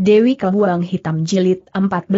Dewi Kebuang Hitam Jilid 14.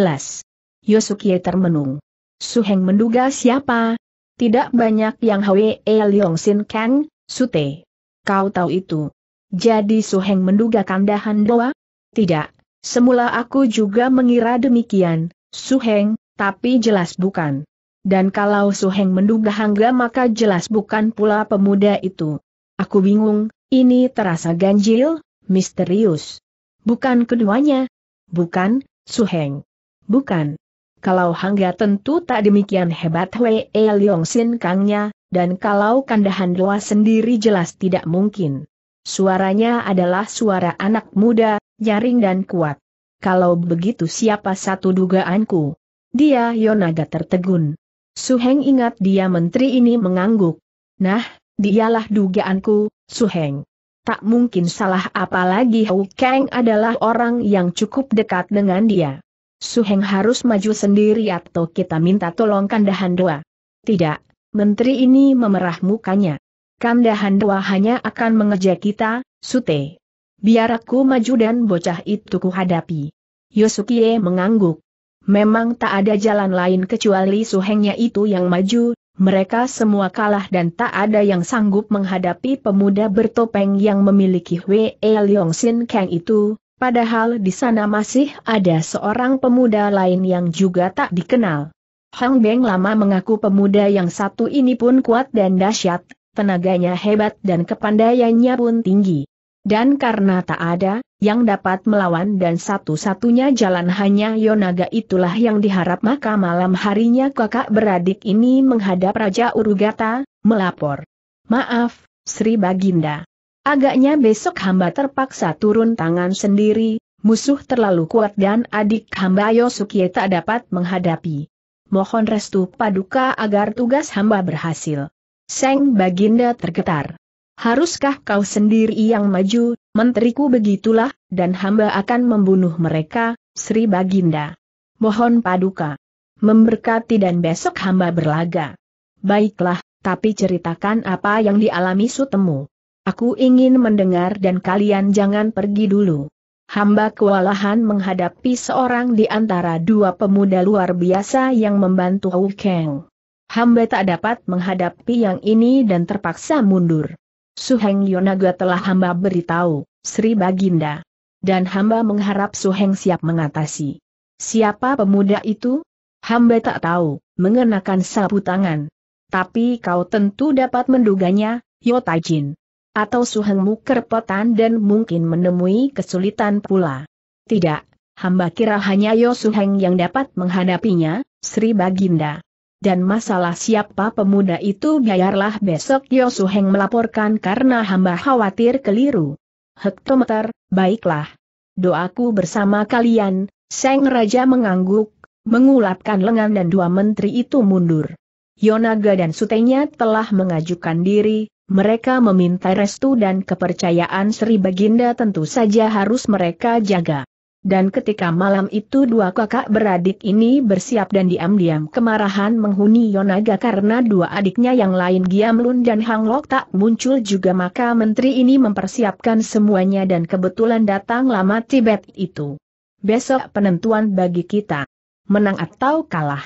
Yosuke termenung. Suheng menduga siapa? Tidak banyak yang Hwe e Leong Sin Kang, Sute. Kau tahu itu. Jadi Suheng menduga kandahan doa? Tidak, semula aku juga mengira demikian, Suheng, tapi jelas bukan. Dan kalau Suheng menduga Hangga maka jelas bukan pula pemuda itu. Aku bingung, ini terasa ganjil, misterius. Bukan keduanya. Bukan, Su Heng, Bukan. Kalau Hangga tentu tak demikian hebat Wei e Leong Sin Kangnya, dan kalau kandahan doa sendiri jelas tidak mungkin. Suaranya adalah suara anak muda, nyaring dan kuat. Kalau begitu siapa satu dugaanku? Dia Yonaga tertegun. Su Heng ingat dia menteri ini mengangguk. Nah, dialah dugaanku, Su Heng tak mungkin salah apalagi Hou Kang adalah orang yang cukup dekat dengan dia. Su Heng harus maju sendiri atau kita minta tolong Kandahan Dua. Tidak, menteri ini memerah mukanya. Kandahan Dua hanya akan mengejek kita, Sute. Biar aku maju dan bocah itu kuhadapi. Yosukie mengangguk. Memang tak ada jalan lain kecuali Su Hengnya itu yang maju, mereka semua kalah dan tak ada yang sanggup menghadapi pemuda bertopeng yang memiliki Wei Leong Sin Kang itu, padahal di sana masih ada seorang pemuda lain yang juga tak dikenal. Hang Beng lama mengaku pemuda yang satu ini pun kuat dan dahsyat, tenaganya hebat dan kepandaiannya pun tinggi. Dan karena tak ada yang dapat melawan dan satu-satunya jalan hanya Yonaga itulah yang diharap maka malam harinya kakak beradik ini menghadap Raja Urugata, melapor. Maaf, Sri Baginda. Agaknya besok hamba terpaksa turun tangan sendiri, musuh terlalu kuat dan adik hamba Yosukie tak dapat menghadapi. Mohon restu paduka agar tugas hamba berhasil. Seng Baginda tergetar. Haruskah kau sendiri yang maju, Menteriku begitulah, dan hamba akan membunuh mereka, Sri Baginda. Mohon paduka. Memberkati dan besok hamba berlaga. Baiklah, tapi ceritakan apa yang dialami sutemu. Aku ingin mendengar dan kalian jangan pergi dulu. Hamba kewalahan menghadapi seorang di antara dua pemuda luar biasa yang membantu Wu Kang. Hamba tak dapat menghadapi yang ini dan terpaksa mundur. Suheng Yonaga telah hamba beritahu, Sri Baginda. Dan hamba mengharap Suheng siap mengatasi. Siapa pemuda itu? Hamba tak tahu, mengenakan sapu tangan. Tapi kau tentu dapat menduganya, Yotajin. Atau Suhengmu kerepotan dan mungkin menemui kesulitan pula. Tidak, hamba kira hanya Yo yang dapat menghadapinya, Sri Baginda dan masalah siapa pemuda itu biarlah besok Yosu heng melaporkan karena hamba khawatir keliru. Hektometer, baiklah. Doaku bersama kalian, Seng Raja mengangguk, mengulapkan lengan dan dua menteri itu mundur. Yonaga dan sutenya telah mengajukan diri, mereka meminta restu dan kepercayaan Sri Baginda tentu saja harus mereka jaga. Dan ketika malam itu dua kakak beradik ini bersiap dan diam-diam kemarahan menghuni Yonaga karena dua adiknya yang lain Giam Lun dan Hanglok tak muncul juga maka menteri ini mempersiapkan semuanya dan kebetulan datang lama Tibet itu. Besok penentuan bagi kita. Menang atau kalah.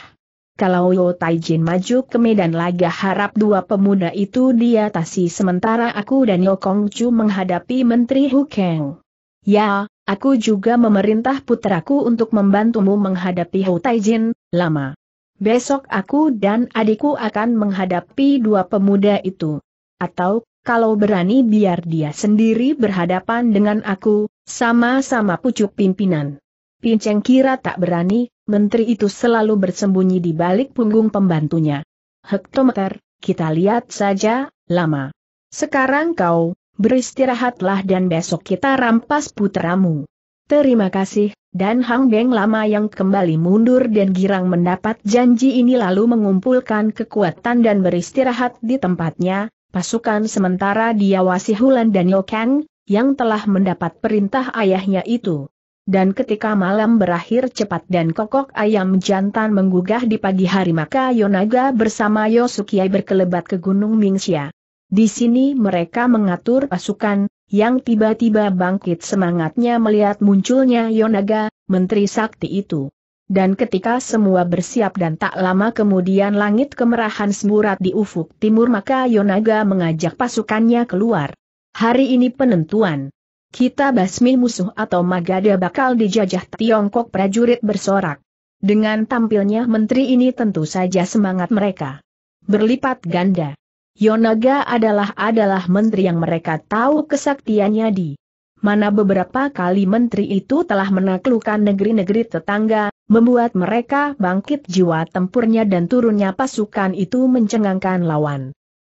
Kalau Yo Taijin maju ke medan laga harap dua pemuda itu diatasi sementara aku dan Yo Chu menghadapi Menteri Hu Hukeng. Ya, aku juga memerintah putraku untuk membantumu menghadapi Hou Taijin, lama. Besok aku dan adikku akan menghadapi dua pemuda itu. Atau, kalau berani biar dia sendiri berhadapan dengan aku, sama-sama pucuk pimpinan. Pinceng kira tak berani, menteri itu selalu bersembunyi di balik punggung pembantunya. Hektometer, kita lihat saja, lama. Sekarang kau, beristirahatlah dan besok kita rampas putramu. Terima kasih, dan Hang Beng lama yang kembali mundur dan girang mendapat janji ini lalu mengumpulkan kekuatan dan beristirahat di tempatnya, pasukan sementara diawasi Hulan dan Yokang, yang telah mendapat perintah ayahnya itu. Dan ketika malam berakhir cepat dan kokok ayam jantan menggugah di pagi hari maka Yonaga bersama Yosukiai berkelebat ke Gunung Mingxia. Di sini mereka mengatur pasukan, yang tiba-tiba bangkit semangatnya melihat munculnya Yonaga, Menteri Sakti itu. Dan ketika semua bersiap dan tak lama kemudian langit kemerahan semburat di ufuk timur maka Yonaga mengajak pasukannya keluar. Hari ini penentuan. Kita basmi musuh atau Magada bakal dijajah Tiongkok prajurit bersorak. Dengan tampilnya menteri ini tentu saja semangat mereka. Berlipat ganda. Yonaga adalah adalah menteri yang mereka tahu kesaktiannya di mana beberapa kali menteri itu telah menaklukkan negeri-negeri tetangga, membuat mereka bangkit jiwa tempurnya dan turunnya pasukan itu mencengangkan lawan.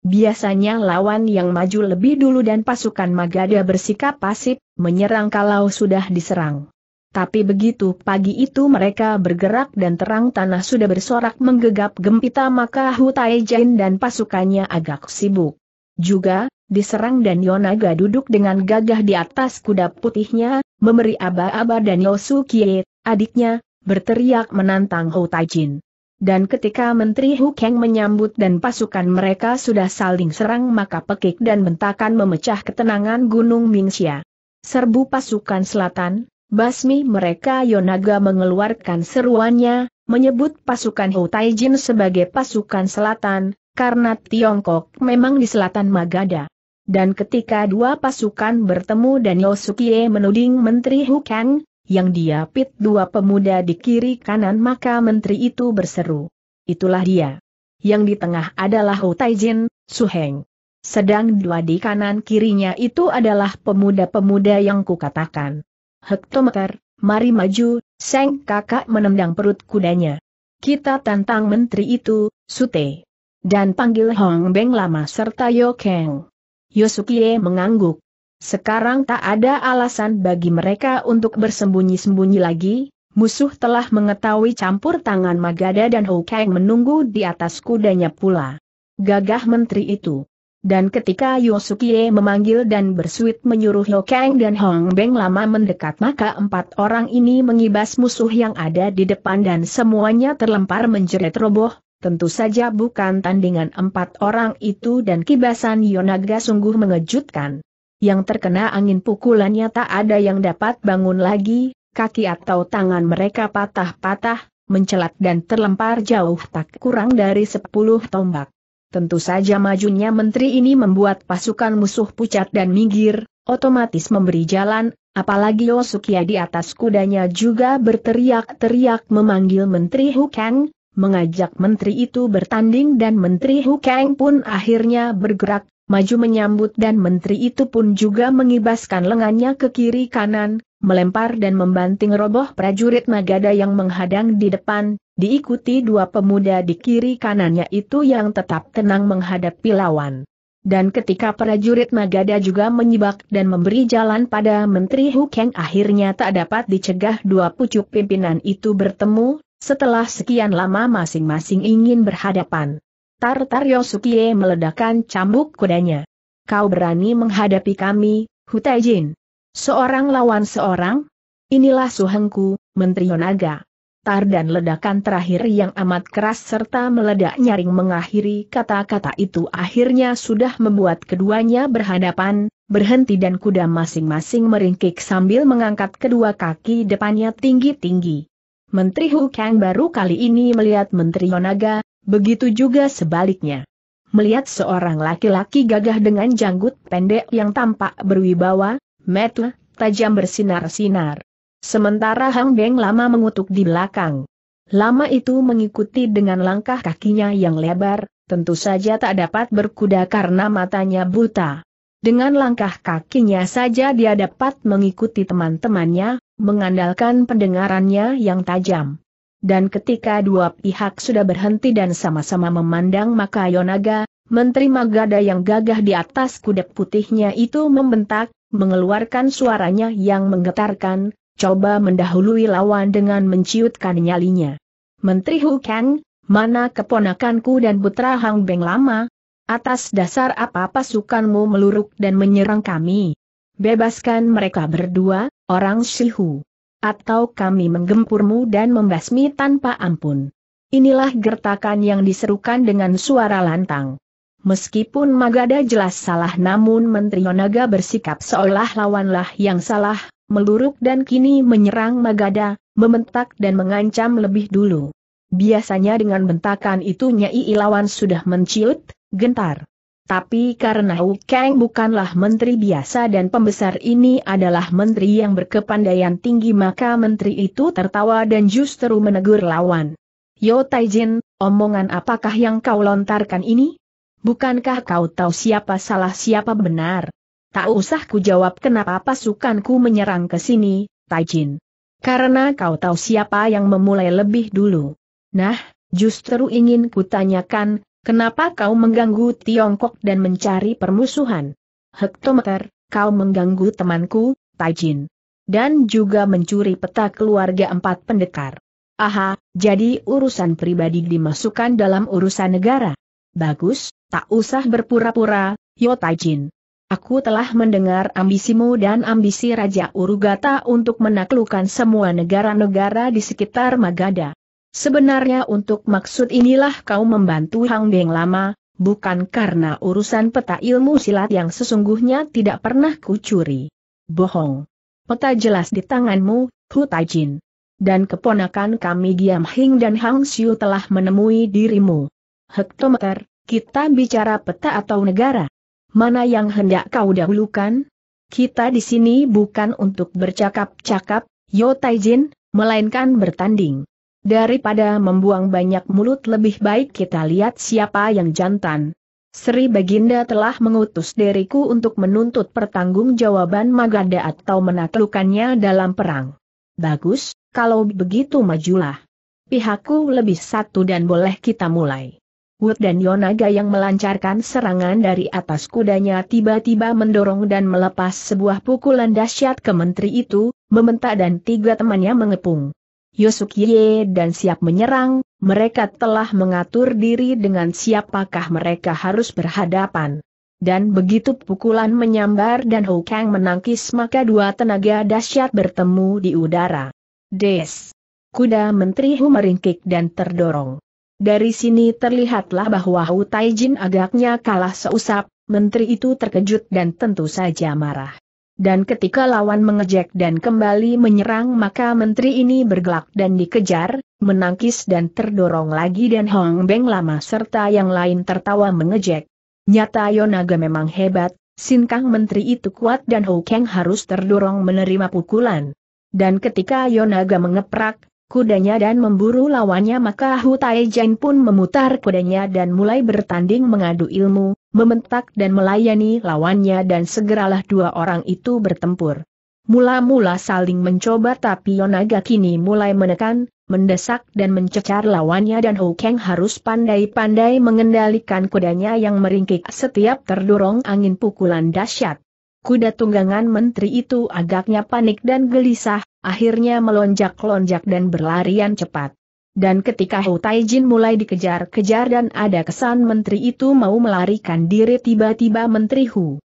Biasanya lawan yang maju lebih dulu dan pasukan Magadha bersikap pasif, menyerang kalau sudah diserang. Tapi begitu pagi itu mereka bergerak dan terang tanah sudah bersorak menggegap gempita maka Hutai Jain dan pasukannya agak sibuk. Juga, diserang dan Yonaga duduk dengan gagah di atas kuda putihnya, memberi aba-aba dan Yosukie, adiknya, berteriak menantang Hutai Jin. Dan ketika Menteri Hukeng menyambut dan pasukan mereka sudah saling serang maka pekik dan bentakan memecah ketenangan Gunung Mingxia. Serbu pasukan selatan, Basmi mereka Yonaga mengeluarkan seruannya, menyebut pasukan Hutaijin sebagai pasukan selatan, karena Tiongkok memang di selatan Magada. Dan ketika dua pasukan bertemu dan Yosukie menuding Menteri Hukang, yang dia pit dua pemuda di kiri kanan maka menteri itu berseru. Itulah dia. Yang di tengah adalah Hutaijin, Suheng. Sedang dua di kanan kirinya itu adalah pemuda-pemuda yang kukatakan hektometer, mari maju, Seng kakak menendang perut kudanya. Kita tantang menteri itu, Sute. Dan panggil Hong Beng lama serta Yo Keng. Yosukie mengangguk. Sekarang tak ada alasan bagi mereka untuk bersembunyi-sembunyi lagi, musuh telah mengetahui campur tangan Magada dan Hou Kang menunggu di atas kudanya pula. Gagah menteri itu. Dan ketika Yosukie memanggil dan bersuit menyuruh Kang dan Hong Beng lama mendekat maka empat orang ini mengibas musuh yang ada di depan dan semuanya terlempar menjerit roboh, tentu saja bukan tandingan empat orang itu dan kibasan Yonaga sungguh mengejutkan. Yang terkena angin pukulannya tak ada yang dapat bangun lagi, kaki atau tangan mereka patah-patah, mencelat dan terlempar jauh tak kurang dari sepuluh tombak. Tentu saja majunya menteri ini membuat pasukan musuh pucat dan minggir, otomatis memberi jalan, apalagi Yosukia di atas kudanya juga berteriak-teriak memanggil Menteri Hukeng, mengajak menteri itu bertanding dan Menteri Hukeng pun akhirnya bergerak, maju menyambut dan menteri itu pun juga mengibaskan lengannya ke kiri kanan, melempar dan membanting roboh prajurit Magada yang menghadang di depan, Diikuti dua pemuda di kiri kanannya itu yang tetap tenang menghadapi lawan. Dan ketika prajurit Magada juga menyibak dan memberi jalan pada Menteri Hukeng akhirnya tak dapat dicegah dua pucuk pimpinan itu bertemu, setelah sekian lama masing-masing ingin berhadapan. Tartar Yosukie meledakkan cambuk kudanya. Kau berani menghadapi kami, Hutejin. Seorang lawan seorang? Inilah suhengku, Menteri Yonaga tar dan ledakan terakhir yang amat keras serta meledak nyaring mengakhiri kata-kata itu akhirnya sudah membuat keduanya berhadapan, berhenti dan kuda masing-masing meringkik sambil mengangkat kedua kaki depannya tinggi-tinggi. Menteri Hu Kang baru kali ini melihat Menteri Yonaga, begitu juga sebaliknya. Melihat seorang laki-laki gagah dengan janggut pendek yang tampak berwibawa, metu, tajam bersinar-sinar. Sementara Hang Beng lama mengutuk di belakang. Lama itu mengikuti dengan langkah kakinya yang lebar, tentu saja tak dapat berkuda karena matanya buta. Dengan langkah kakinya saja dia dapat mengikuti teman-temannya, mengandalkan pendengarannya yang tajam. Dan ketika dua pihak sudah berhenti dan sama-sama memandang maka Yonaga, Menteri Magada yang gagah di atas kuda putihnya itu membentak, mengeluarkan suaranya yang menggetarkan, coba mendahului lawan dengan menciutkan nyalinya. Menteri Hu Kang, mana keponakanku dan putra Hang Beng lama? Atas dasar apa pasukanmu meluruk dan menyerang kami? Bebaskan mereka berdua, orang Shihu. Atau kami menggempurmu dan membasmi tanpa ampun. Inilah gertakan yang diserukan dengan suara lantang. Meskipun Magada jelas salah namun Menteri Yonaga bersikap seolah lawanlah yang salah, meluruk dan kini menyerang Magada, membentak dan mengancam lebih dulu. Biasanya dengan bentakan itu Nyai Ilawan sudah menciut, gentar. Tapi karena Wu Kang bukanlah menteri biasa dan pembesar ini adalah menteri yang berkepandaian tinggi maka menteri itu tertawa dan justru menegur lawan. Yo Taijin, omongan apakah yang kau lontarkan ini? Bukankah kau tahu siapa salah siapa benar? Tak usah ku jawab kenapa pasukanku menyerang ke sini, Taijin. Karena kau tahu siapa yang memulai lebih dulu. Nah, justru ingin kutanyakan, kenapa kau mengganggu Tiongkok dan mencari permusuhan? Hektometer, kau mengganggu temanku, Taijin. Dan juga mencuri peta keluarga empat pendekar. Aha, jadi urusan pribadi dimasukkan dalam urusan negara. Bagus, tak usah berpura-pura, Yo Taijin. Aku telah mendengar ambisimu dan ambisi Raja Urugata untuk menaklukkan semua negara-negara di sekitar Magada. Sebenarnya untuk maksud inilah kau membantu Hang Beng lama, bukan karena urusan peta ilmu silat yang sesungguhnya tidak pernah kucuri. Bohong. Peta jelas di tanganmu, Hu Taijin. Dan keponakan kami Giam Hing dan Hang Xiu telah menemui dirimu. Hektometer, kita bicara peta atau negara mana yang hendak kau dahulukan? Kita di sini bukan untuk bercakap-cakap, Yo Taijin, melainkan bertanding. Daripada membuang banyak mulut lebih baik kita lihat siapa yang jantan. Sri Baginda telah mengutus diriku untuk menuntut pertanggungjawaban Magadha atau menaklukkannya dalam perang. Bagus, kalau begitu majulah. Pihakku lebih satu dan boleh kita mulai. Wood dan Yonaga yang melancarkan serangan dari atas kudanya tiba-tiba mendorong dan melepas sebuah pukulan dahsyat ke menteri itu, membentak dan tiga temannya mengepung. Yosukiye dan siap menyerang, mereka telah mengatur diri dengan siapakah mereka harus berhadapan. Dan begitu pukulan menyambar dan Hou Kang menangkis maka dua tenaga dahsyat bertemu di udara. Des! Kuda Menteri Hu meringkik dan terdorong. Dari sini terlihatlah bahwa Hu Taijin agaknya kalah seusap, menteri itu terkejut dan tentu saja marah. Dan ketika lawan mengejek dan kembali menyerang maka menteri ini bergelak dan dikejar, menangkis dan terdorong lagi dan Hong Beng lama serta yang lain tertawa mengejek. Nyata Yonaga memang hebat, Sinkang menteri itu kuat dan Hou Kang harus terdorong menerima pukulan. Dan ketika Yonaga mengeprak, kudanya dan memburu lawannya maka Hu Taijian pun memutar kudanya dan mulai bertanding mengadu ilmu, membentak dan melayani lawannya dan segeralah dua orang itu bertempur. Mula-mula saling mencoba tapi Yonaga kini mulai menekan, mendesak dan mencecar lawannya dan Hou Kang harus pandai-pandai mengendalikan kudanya yang meringkik setiap terdorong angin pukulan dahsyat. Kuda tunggangan menteri itu agaknya panik dan gelisah, akhirnya melonjak-lonjak dan berlarian cepat. Dan ketika Hu Taijin mulai dikejar-kejar dan ada kesan menteri itu mau melarikan diri tiba-tiba menteri Hu.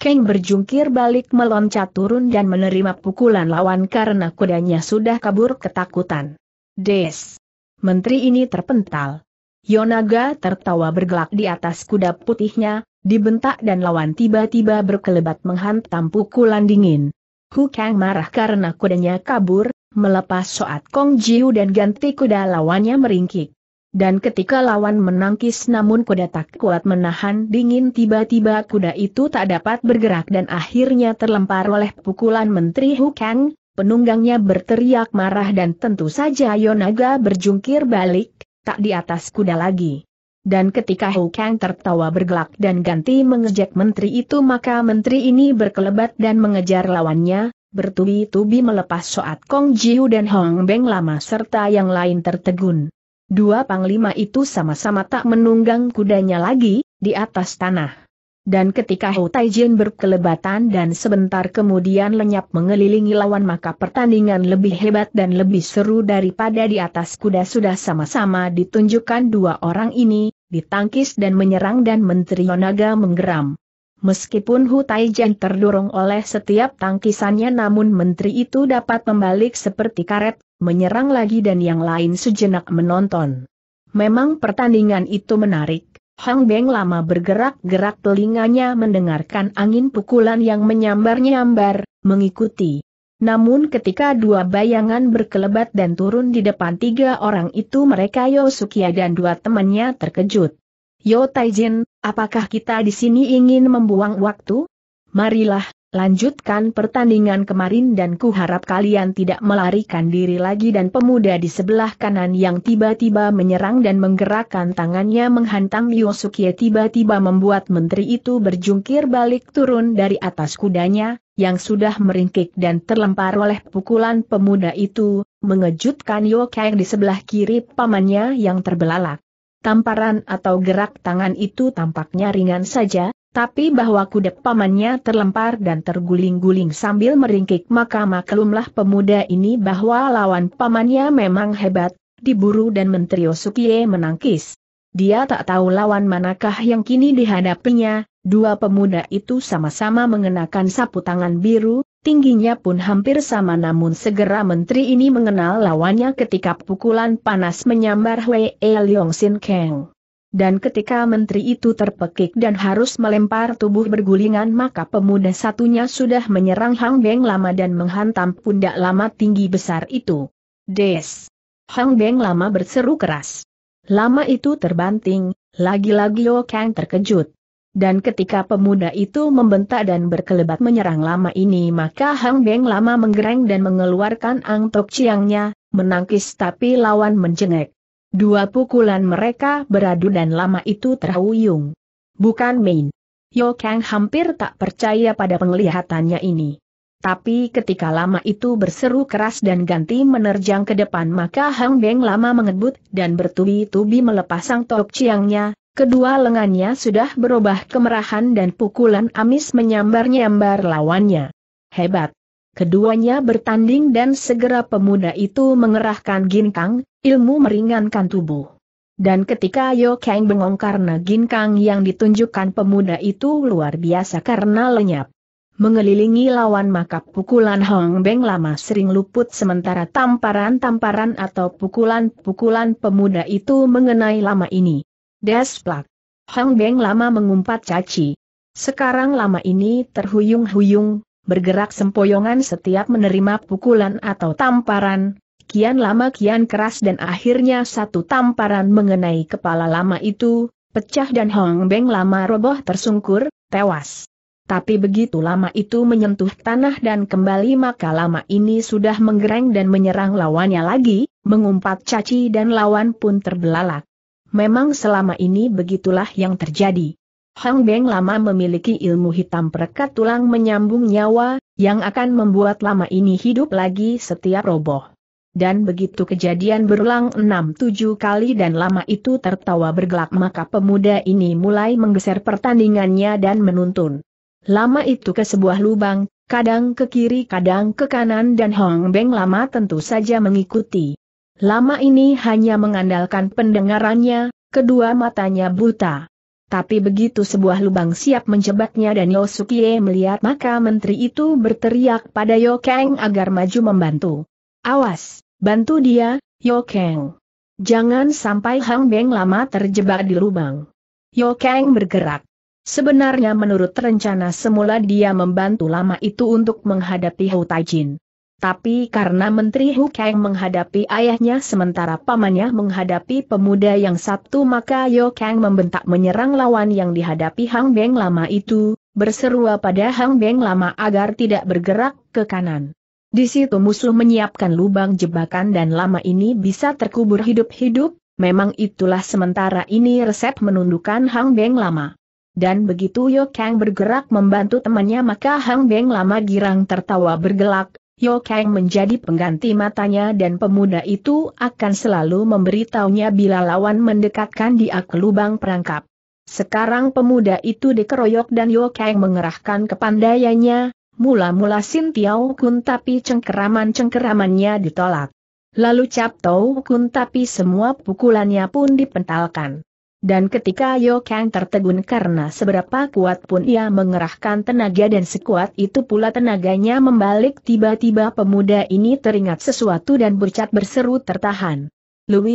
Keng berjungkir balik meloncat turun dan menerima pukulan lawan karena kudanya sudah kabur ketakutan. Des! Menteri ini terpental. Yonaga tertawa bergelak di atas kuda putihnya, dibentak dan lawan tiba-tiba berkelebat menghantam pukulan dingin. Hu Kang marah karena kudanya kabur, melepas soat Kong Jiu dan ganti kuda lawannya meringkik. Dan ketika lawan menangkis namun kuda tak kuat menahan dingin tiba-tiba kuda itu tak dapat bergerak dan akhirnya terlempar oleh pukulan Menteri Hu Kang. penunggangnya berteriak marah dan tentu saja Yonaga berjungkir balik, tak di atas kuda lagi. Dan ketika Hou Kang tertawa bergelak dan ganti mengejek menteri itu maka menteri ini berkelebat dan mengejar lawannya, bertubi-tubi melepas Soat Kong Jiu dan Hong Beng Lama serta yang lain tertegun. Dua panglima itu sama-sama tak menunggang kudanya lagi, di atas tanah. Dan ketika Hou Taijin berkelebatan dan sebentar kemudian lenyap mengelilingi lawan maka pertandingan lebih hebat dan lebih seru daripada di atas kuda sudah sama-sama ditunjukkan dua orang ini, ditangkis dan menyerang dan Menteri Yonaga menggeram. Meskipun Hu Taijin terdorong oleh setiap tangkisannya namun Menteri itu dapat membalik seperti karet, menyerang lagi dan yang lain sejenak menonton. Memang pertandingan itu menarik Hang Beng lama bergerak-gerak telinganya mendengarkan angin pukulan yang menyambar-nyambar, mengikuti. Namun ketika dua bayangan berkelebat dan turun di depan tiga orang itu mereka Yosukia dan dua temannya terkejut. Yo Taijin, apakah kita di sini ingin membuang waktu? Marilah, lanjutkan pertandingan kemarin dan kuharap kalian tidak melarikan diri lagi dan pemuda di sebelah kanan yang tiba-tiba menyerang dan menggerakkan tangannya menghantam Yosuke tiba-tiba membuat menteri itu berjungkir balik turun dari atas kudanya, yang sudah meringkik dan terlempar oleh pukulan pemuda itu, mengejutkan Yokai di sebelah kiri pamannya yang terbelalak. Tamparan atau gerak tangan itu tampaknya ringan saja, tapi bahwa kuda pamannya terlempar dan terguling-guling sambil meringkik maka maklumlah pemuda ini bahwa lawan pamannya memang hebat, diburu dan Menteri Osukie menangkis. Dia tak tahu lawan manakah yang kini dihadapinya, dua pemuda itu sama-sama mengenakan sapu tangan biru, tingginya pun hampir sama namun segera menteri ini mengenal lawannya ketika pukulan panas menyambar Wei Leong Sin Kang dan ketika menteri itu terpekik dan harus melempar tubuh bergulingan maka pemuda satunya sudah menyerang Hang Beng Lama dan menghantam pundak lama tinggi besar itu. Des! Hang Beng Lama berseru keras. Lama itu terbanting, lagi-lagi Yo Kang terkejut. Dan ketika pemuda itu membentak dan berkelebat menyerang lama ini maka Hang Beng Lama menggereng dan mengeluarkan angtok ciangnya, menangkis tapi lawan menjengek. Dua pukulan mereka beradu dan lama itu terhuyung. Bukan main. Yo Kang hampir tak percaya pada penglihatannya ini. Tapi ketika lama itu berseru keras dan ganti menerjang ke depan maka Hang Beng lama mengebut dan bertubi-tubi melepas sang tok ciangnya, kedua lengannya sudah berubah kemerahan dan pukulan amis menyambar-nyambar lawannya. Hebat! Keduanya bertanding dan segera pemuda itu mengerahkan ginkang, ilmu meringankan tubuh. Dan ketika Yo Kang bengong karena ginkang yang ditunjukkan pemuda itu luar biasa karena lenyap. Mengelilingi lawan maka pukulan Hong Beng lama sering luput sementara tamparan-tamparan atau pukulan-pukulan pemuda itu mengenai lama ini. Desplak. Hong Beng lama mengumpat caci. Sekarang lama ini terhuyung-huyung, bergerak sempoyongan setiap menerima pukulan atau tamparan, kian lama kian keras dan akhirnya satu tamparan mengenai kepala lama itu, pecah dan Hong Beng lama roboh tersungkur, tewas. Tapi begitu lama itu menyentuh tanah dan kembali maka lama ini sudah menggereng dan menyerang lawannya lagi, mengumpat caci dan lawan pun terbelalak. Memang selama ini begitulah yang terjadi. Hang Beng lama memiliki ilmu hitam perekat tulang menyambung nyawa, yang akan membuat lama ini hidup lagi setiap roboh. Dan begitu kejadian berulang enam tujuh kali dan lama itu tertawa bergelak maka pemuda ini mulai menggeser pertandingannya dan menuntun. Lama itu ke sebuah lubang, kadang ke kiri kadang ke kanan dan Hong Beng lama tentu saja mengikuti. Lama ini hanya mengandalkan pendengarannya, kedua matanya buta. Tapi begitu sebuah lubang siap menjebaknya dan Yosukie melihat maka menteri itu berteriak pada Yokeng agar maju membantu. Awas, bantu dia, Yokeng. Jangan sampai Hang Beng lama terjebak di lubang. Yokeng bergerak. Sebenarnya menurut rencana semula dia membantu lama itu untuk menghadapi Hou Taijin. Tapi karena Menteri Hukeng menghadapi ayahnya sementara pamannya menghadapi pemuda yang Sabtu maka Yo Kang membentak menyerang lawan yang dihadapi Hang Beng lama itu, berseru pada Hang Beng lama agar tidak bergerak ke kanan. Di situ musuh menyiapkan lubang jebakan dan lama ini bisa terkubur hidup-hidup, memang itulah sementara ini resep menundukkan Hang Beng Lama. Dan begitu Yo Kang bergerak membantu temannya maka Hang Beng Lama girang tertawa bergelak, Yo Kang menjadi pengganti matanya dan pemuda itu akan selalu memberitahunya bila lawan mendekatkan dia ke lubang perangkap. Sekarang pemuda itu dikeroyok dan Yo Kang mengerahkan kepandaiannya, mula-mula Sin Tiao Kun tapi cengkeraman-cengkeramannya ditolak. Lalu Cap Tau Kun tapi semua pukulannya pun dipentalkan. Dan ketika Yo Kang tertegun karena seberapa kuat pun ia mengerahkan tenaga dan sekuat itu pula tenaganya membalik tiba-tiba pemuda ini teringat sesuatu dan bercat berseru tertahan.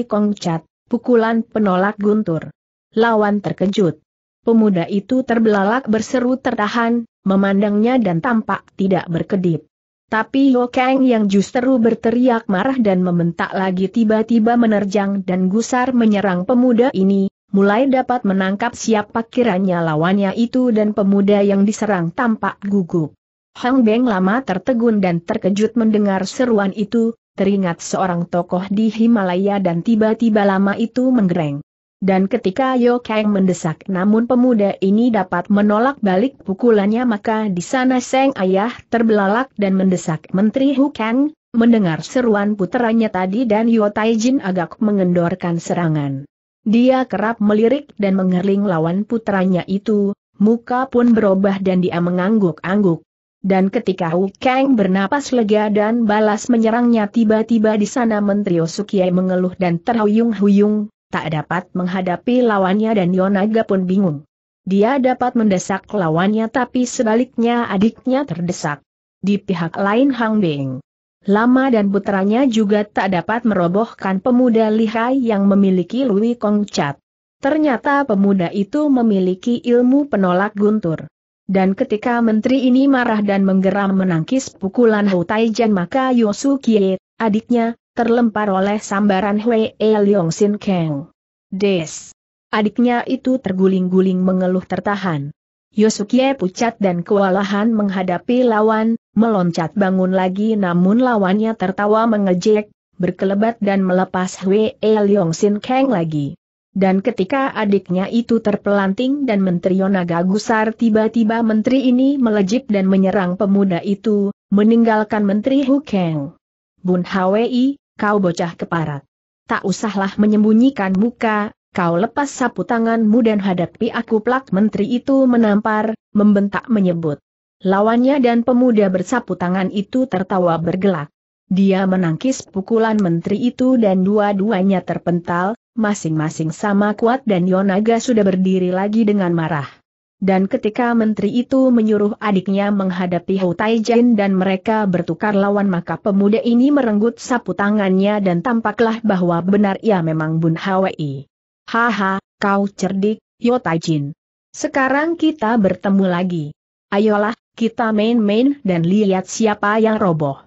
Kong Chat, pukulan penolak guntur. Lawan terkejut. Pemuda itu terbelalak berseru tertahan, memandangnya dan tampak tidak berkedip. Tapi Yo Kang yang justru berteriak marah dan membentak lagi tiba-tiba menerjang dan gusar menyerang pemuda ini, mulai dapat menangkap siapa kiranya lawannya itu dan pemuda yang diserang tampak gugup. Hang Beng lama tertegun dan terkejut mendengar seruan itu, teringat seorang tokoh di Himalaya dan tiba-tiba lama itu menggereng. Dan ketika Yo Kang mendesak namun pemuda ini dapat menolak balik pukulannya maka di sana Seng Ayah terbelalak dan mendesak Menteri Hu Kang, mendengar seruan puteranya tadi dan Yo Jin agak mengendorkan serangan. Dia kerap melirik dan mengerling lawan putranya itu, muka pun berubah dan dia mengangguk-angguk. Dan ketika Wu Kang bernapas lega dan balas menyerangnya tiba-tiba di sana Menteri Osukiai mengeluh dan terhuyung-huyung, tak dapat menghadapi lawannya dan Yonaga pun bingung. Dia dapat mendesak lawannya tapi sebaliknya adiknya terdesak. Di pihak lain Hang Beng Lama dan putranya juga tak dapat merobohkan pemuda lihai yang memiliki Lui Kong Cat. Ternyata pemuda itu memiliki ilmu penolak guntur. Dan ketika menteri ini marah dan menggeram menangkis pukulan Hu Taijan maka Yosu Kie, adiknya, terlempar oleh sambaran Hwee Leong Sin Keng. Des. Adiknya itu terguling-guling mengeluh tertahan. Yosuke pucat dan kewalahan menghadapi lawan, meloncat bangun lagi namun lawannya tertawa mengejek, berkelebat dan melepas Wei Leong Sin Kang lagi. Dan ketika adiknya itu terpelanting dan Menteri Yonaga Gusar tiba-tiba Menteri ini melejit dan menyerang pemuda itu, meninggalkan Menteri Hu Kang. Bun Hwi, kau bocah keparat. Tak usahlah menyembunyikan muka, kau lepas sapu tanganmu dan hadapi aku plak menteri itu menampar, membentak menyebut. Lawannya dan pemuda bersapu tangan itu tertawa bergelak. Dia menangkis pukulan menteri itu dan dua-duanya terpental, masing-masing sama kuat dan Yonaga sudah berdiri lagi dengan marah. Dan ketika menteri itu menyuruh adiknya menghadapi Hou Taijin dan mereka bertukar lawan maka pemuda ini merenggut sapu tangannya dan tampaklah bahwa benar ia memang Bun Hwi. Haha, kau cerdik, Yotajin. Sekarang kita bertemu lagi. Ayolah, kita main-main dan lihat siapa yang roboh.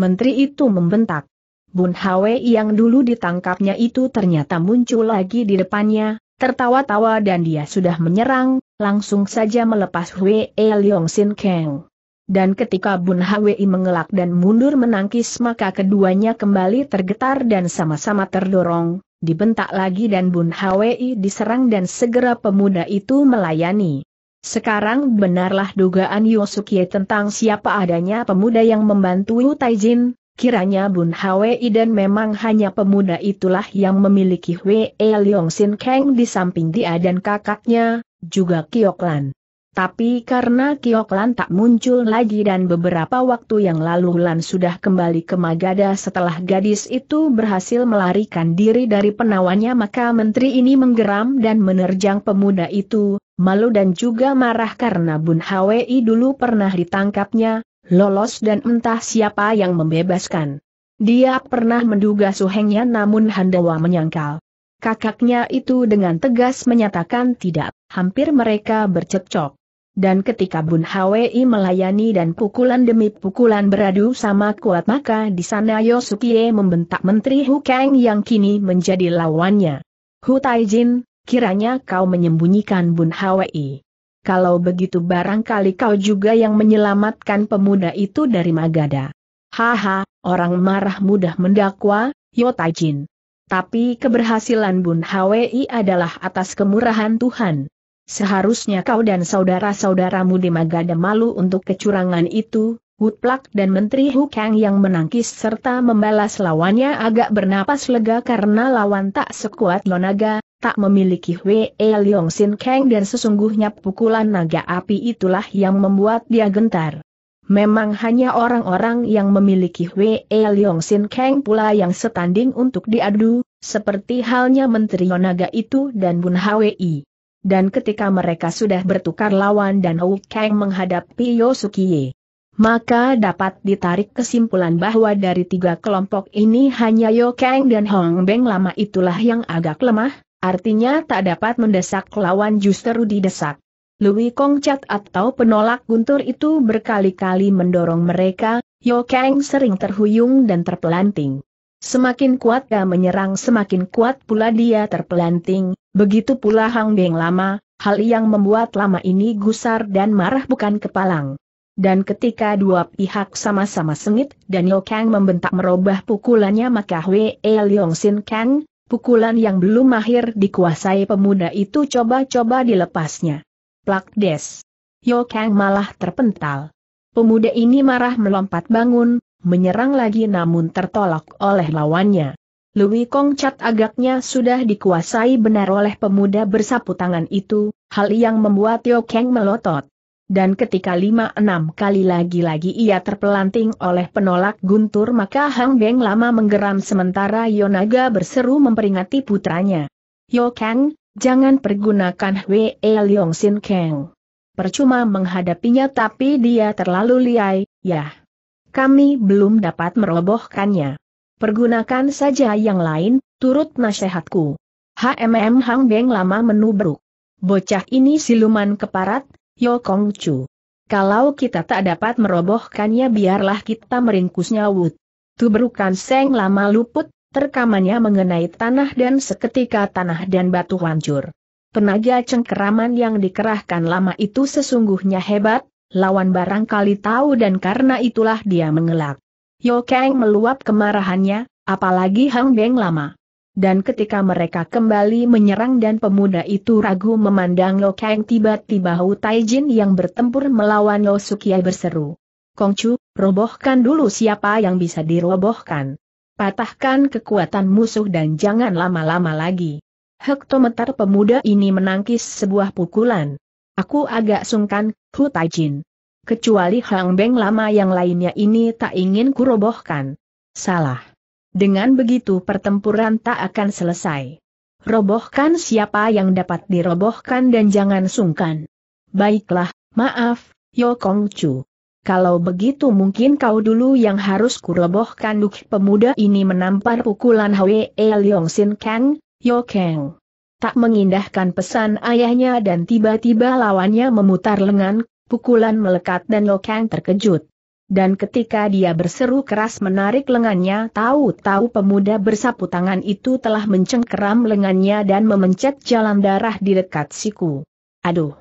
Menteri itu membentak. Bun Hwe yang dulu ditangkapnya itu ternyata muncul lagi di depannya, tertawa-tawa dan dia sudah menyerang, langsung saja melepas Hwe e Leong Sin Kang. Dan ketika Bun Hwe mengelak dan mundur menangkis maka keduanya kembali tergetar dan sama-sama terdorong, dibentak lagi dan Bun Hwi diserang dan segera pemuda itu melayani. Sekarang benarlah dugaan Yosuke tentang siapa adanya pemuda yang membantu Taijin, kiranya Bun Hwi dan memang hanya pemuda itulah yang memiliki Wei Leong Sin Kang di samping dia dan kakaknya, juga Kioklan. Tapi karena Kiok tak muncul lagi dan beberapa waktu yang lalu Lan sudah kembali ke Magada setelah gadis itu berhasil melarikan diri dari penawannya maka menteri ini menggeram dan menerjang pemuda itu, malu dan juga marah karena Bun Hwi dulu pernah ditangkapnya, lolos dan entah siapa yang membebaskan. Dia pernah menduga suhengnya namun Handawa menyangkal. Kakaknya itu dengan tegas menyatakan tidak, hampir mereka bercekcok. Dan ketika Bun Hwi melayani dan pukulan demi pukulan beradu sama kuat maka di sana Yosukie membentak Menteri Hu Kang yang kini menjadi lawannya. Hu Taijin, kiranya kau menyembunyikan Bun Hwi. Kalau begitu barangkali kau juga yang menyelamatkan pemuda itu dari Magada. Haha, orang marah mudah mendakwa, Yo Taijin. Tapi keberhasilan Bun Hwi adalah atas kemurahan Tuhan. Seharusnya kau dan saudara-saudaramu di Magada malu untuk kecurangan itu, Huplak dan Menteri Hukang yang menangkis serta membalas lawannya agak bernapas lega karena lawan tak sekuat Lonaga, tak memiliki Hwe e Leong Sin Kang dan sesungguhnya pukulan naga api itulah yang membuat dia gentar. Memang hanya orang-orang yang memiliki Hwe e Leong Sin Kang pula yang setanding untuk diadu, seperti halnya Menteri Yonaga itu dan Bun Hwi dan ketika mereka sudah bertukar lawan dan Hou Kang menghadapi Yosukiye. Maka dapat ditarik kesimpulan bahwa dari tiga kelompok ini hanya Yo Kang dan Hong Beng lama itulah yang agak lemah, artinya tak dapat mendesak lawan justru didesak. Louis Kongcat atau penolak guntur itu berkali-kali mendorong mereka, Yo Kang sering terhuyung dan terpelanting. Semakin kuat dia menyerang semakin kuat pula dia terpelanting, Begitu pula Hang Beng lama, hal yang membuat lama ini gusar dan marah bukan kepalang. Dan ketika dua pihak sama-sama sengit, Daniel Kang membentak merubah pukulannya maka Wei e Leong Sin Kang, pukulan yang belum mahir dikuasai pemuda itu coba-coba dilepasnya. Plak des. Yo Kang malah terpental. Pemuda ini marah melompat bangun, menyerang lagi namun tertolak oleh lawannya. Kong Chat agaknya sudah dikuasai benar oleh pemuda bersapu tangan itu, hal yang membuat Tio Kang melotot. Dan ketika lima enam kali lagi-lagi ia terpelanting oleh penolak guntur maka Hang Beng lama menggeram sementara Yonaga berseru memperingati putranya. Yo Kang, jangan pergunakan Hwe e Leong Sin Kang. Percuma menghadapinya tapi dia terlalu liai, ya. Kami belum dapat merobohkannya. Pergunakan saja yang lain, turut nasihatku. HMM Hang Beng lama menubruk. Bocah ini siluman keparat, Yo Kong Chu. Kalau kita tak dapat merobohkannya biarlah kita meringkusnya Wut. Tubrukan Seng lama luput, terkamannya mengenai tanah dan seketika tanah dan batu hancur. Tenaga cengkeraman yang dikerahkan lama itu sesungguhnya hebat, lawan barangkali tahu dan karena itulah dia mengelak. Yo Kang meluap kemarahannya, apalagi Hang Beng lama. Dan ketika mereka kembali menyerang dan pemuda itu ragu memandang Yo Kang tiba-tiba Hu Taijin yang bertempur melawan Lo Sukiai berseru. Kongcu, robohkan dulu siapa yang bisa dirobohkan. Patahkan kekuatan musuh dan jangan lama-lama lagi. Hektometer pemuda ini menangkis sebuah pukulan. Aku agak sungkan, Hu Taijin kecuali Hang Beng lama yang lainnya ini tak ingin kurobohkan. Salah. Dengan begitu pertempuran tak akan selesai. Robohkan siapa yang dapat dirobohkan dan jangan sungkan. Baiklah, maaf, Yo Kong Chu. Kalau begitu mungkin kau dulu yang harus kurobohkan duk pemuda ini menampar pukulan Hwee Leong Sin Kang, Yo Kang. Tak mengindahkan pesan ayahnya dan tiba-tiba lawannya memutar lengan, pukulan melekat dan Lo Kang terkejut. Dan ketika dia berseru keras menarik lengannya tahu-tahu pemuda bersapu tangan itu telah mencengkeram lengannya dan memencet jalan darah di dekat siku. Aduh!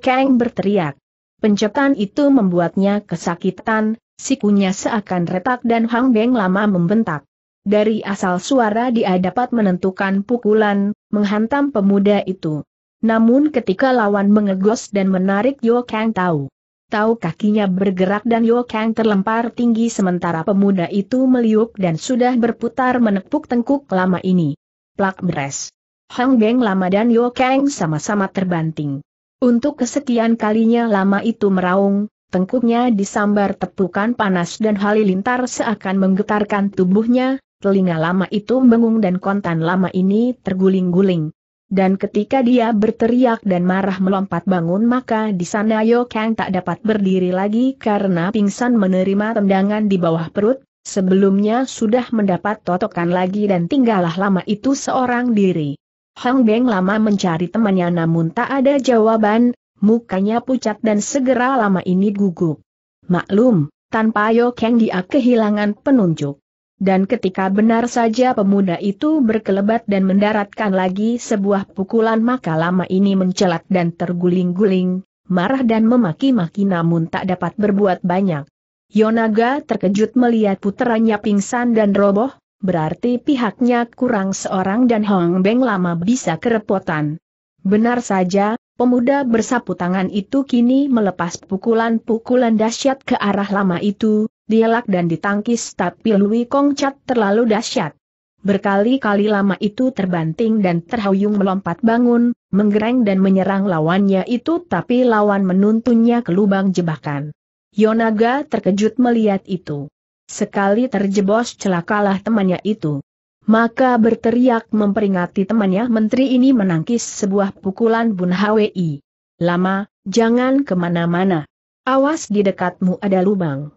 Kang berteriak. Pencetan itu membuatnya kesakitan, sikunya seakan retak dan Hang Beng lama membentak. Dari asal suara dia dapat menentukan pukulan, menghantam pemuda itu. Namun ketika lawan mengegos dan menarik Yo Kang tahu. Tahu kakinya bergerak dan Yo Kang terlempar tinggi sementara pemuda itu meliuk dan sudah berputar menepuk tengkuk lama ini. Plak beres. Hang Beng lama dan Yo Kang sama-sama terbanting. Untuk kesekian kalinya lama itu meraung, tengkuknya disambar tepukan panas dan halilintar seakan menggetarkan tubuhnya, telinga lama itu bengung dan kontan lama ini terguling-guling dan ketika dia berteriak dan marah melompat bangun maka di sana Yo Kang tak dapat berdiri lagi karena pingsan menerima tendangan di bawah perut, sebelumnya sudah mendapat totokan lagi dan tinggallah lama itu seorang diri. Hang Beng lama mencari temannya namun tak ada jawaban, mukanya pucat dan segera lama ini gugup. Maklum, tanpa Yo Kang dia kehilangan penunjuk. Dan ketika benar saja pemuda itu berkelebat dan mendaratkan lagi sebuah pukulan maka lama ini mencelat dan terguling-guling, marah dan memaki-maki namun tak dapat berbuat banyak. Yonaga terkejut melihat putranya pingsan dan roboh, berarti pihaknya kurang seorang dan Hong Beng lama bisa kerepotan. Benar saja, pemuda bersapu tangan itu kini melepas pukulan-pukulan dahsyat ke arah lama itu, dielak dan ditangkis tapi Lui Kongcat terlalu dahsyat. Berkali-kali lama itu terbanting dan terhuyung melompat bangun, menggereng dan menyerang lawannya itu tapi lawan menuntunnya ke lubang jebakan. Yonaga terkejut melihat itu. Sekali terjebos celakalah temannya itu. Maka berteriak memperingati temannya menteri ini menangkis sebuah pukulan Bun Hwi. Lama, jangan kemana-mana. Awas di dekatmu ada lubang.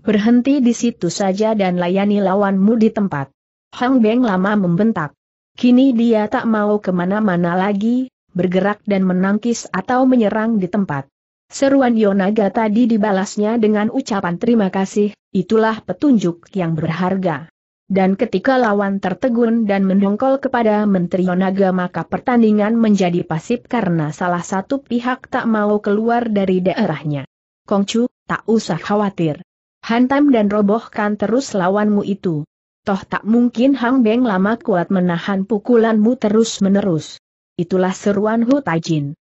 Berhenti di situ saja dan layani lawanmu di tempat. Hang Beng lama membentak. Kini dia tak mau kemana-mana lagi, bergerak dan menangkis atau menyerang di tempat. Seruan Yonaga tadi dibalasnya dengan ucapan terima kasih, itulah petunjuk yang berharga. Dan ketika lawan tertegun dan mendongkol kepada Menteri Yonaga maka pertandingan menjadi pasif karena salah satu pihak tak mau keluar dari daerahnya. Kongcu, tak usah khawatir. Hantam dan robohkan terus lawanmu itu. Toh tak mungkin Hang Beng lama kuat menahan pukulanmu terus-menerus. Itulah seruan Hu Taijin.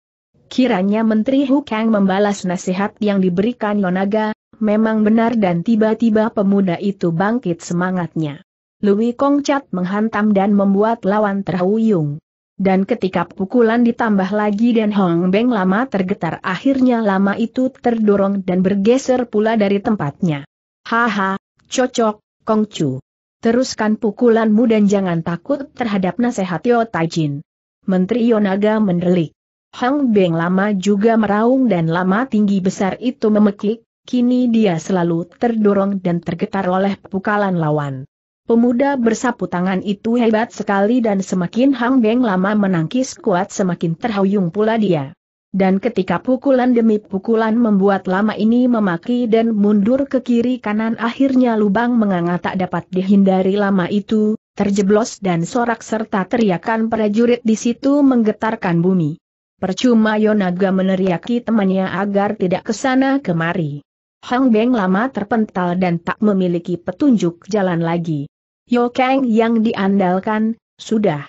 Kiranya Menteri Hu Kang membalas nasihat yang diberikan Yonaga, memang benar dan tiba-tiba pemuda itu bangkit semangatnya. Louis Kongcat menghantam dan membuat lawan terhuyung. Dan ketika pukulan ditambah lagi dan Hong Beng lama tergetar akhirnya lama itu terdorong dan bergeser pula dari tempatnya. Haha, cocok, Kong Chu, Teruskan pukulanmu dan jangan takut terhadap nasihat Yo Taijin. Menteri Yonaga mendelik. Hong Beng lama juga meraung dan lama tinggi besar itu memekik, kini dia selalu terdorong dan tergetar oleh pukulan lawan. Pemuda bersapu tangan itu hebat sekali dan semakin Hang Beng lama menangkis kuat semakin terhuyung pula dia. Dan ketika pukulan demi pukulan membuat lama ini memaki dan mundur ke kiri kanan akhirnya lubang menganga tak dapat dihindari lama itu, terjeblos dan sorak serta teriakan prajurit di situ menggetarkan bumi. Percuma Yonaga meneriaki temannya agar tidak kesana kemari. Hang Beng lama terpental dan tak memiliki petunjuk jalan lagi. Yokeng yang diandalkan, sudah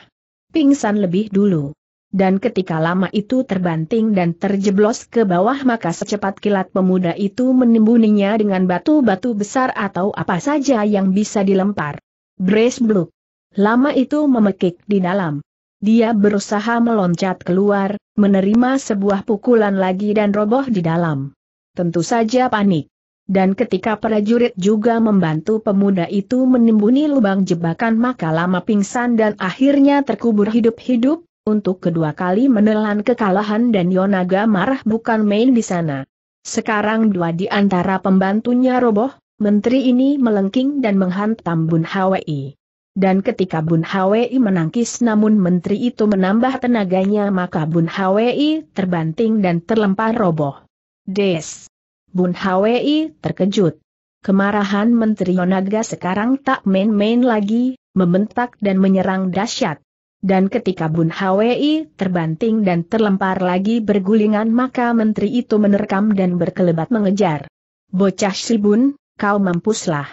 pingsan lebih dulu. Dan ketika lama itu terbanting dan terjeblos ke bawah maka secepat kilat pemuda itu menimbuninya dengan batu-batu besar atau apa saja yang bisa dilempar. Brace Blue. Lama itu memekik di dalam. Dia berusaha meloncat keluar, menerima sebuah pukulan lagi dan roboh di dalam. Tentu saja panik dan ketika prajurit juga membantu pemuda itu menimbuni lubang jebakan maka lama pingsan dan akhirnya terkubur hidup-hidup, untuk kedua kali menelan kekalahan dan Yonaga marah bukan main di sana. Sekarang dua di antara pembantunya roboh, menteri ini melengking dan menghantam Bun Hwi. Dan ketika Bun Hwi menangkis namun menteri itu menambah tenaganya maka Bun Hwi terbanting dan terlempar roboh. Des. Bun Hwi terkejut. Kemarahan Menteri Yonaga sekarang tak main-main lagi, membentak dan menyerang dahsyat. Dan ketika Bun Hwi terbanting dan terlempar lagi bergulingan maka menteri itu menerkam dan berkelebat mengejar. Bocah si Bun, kau mampuslah.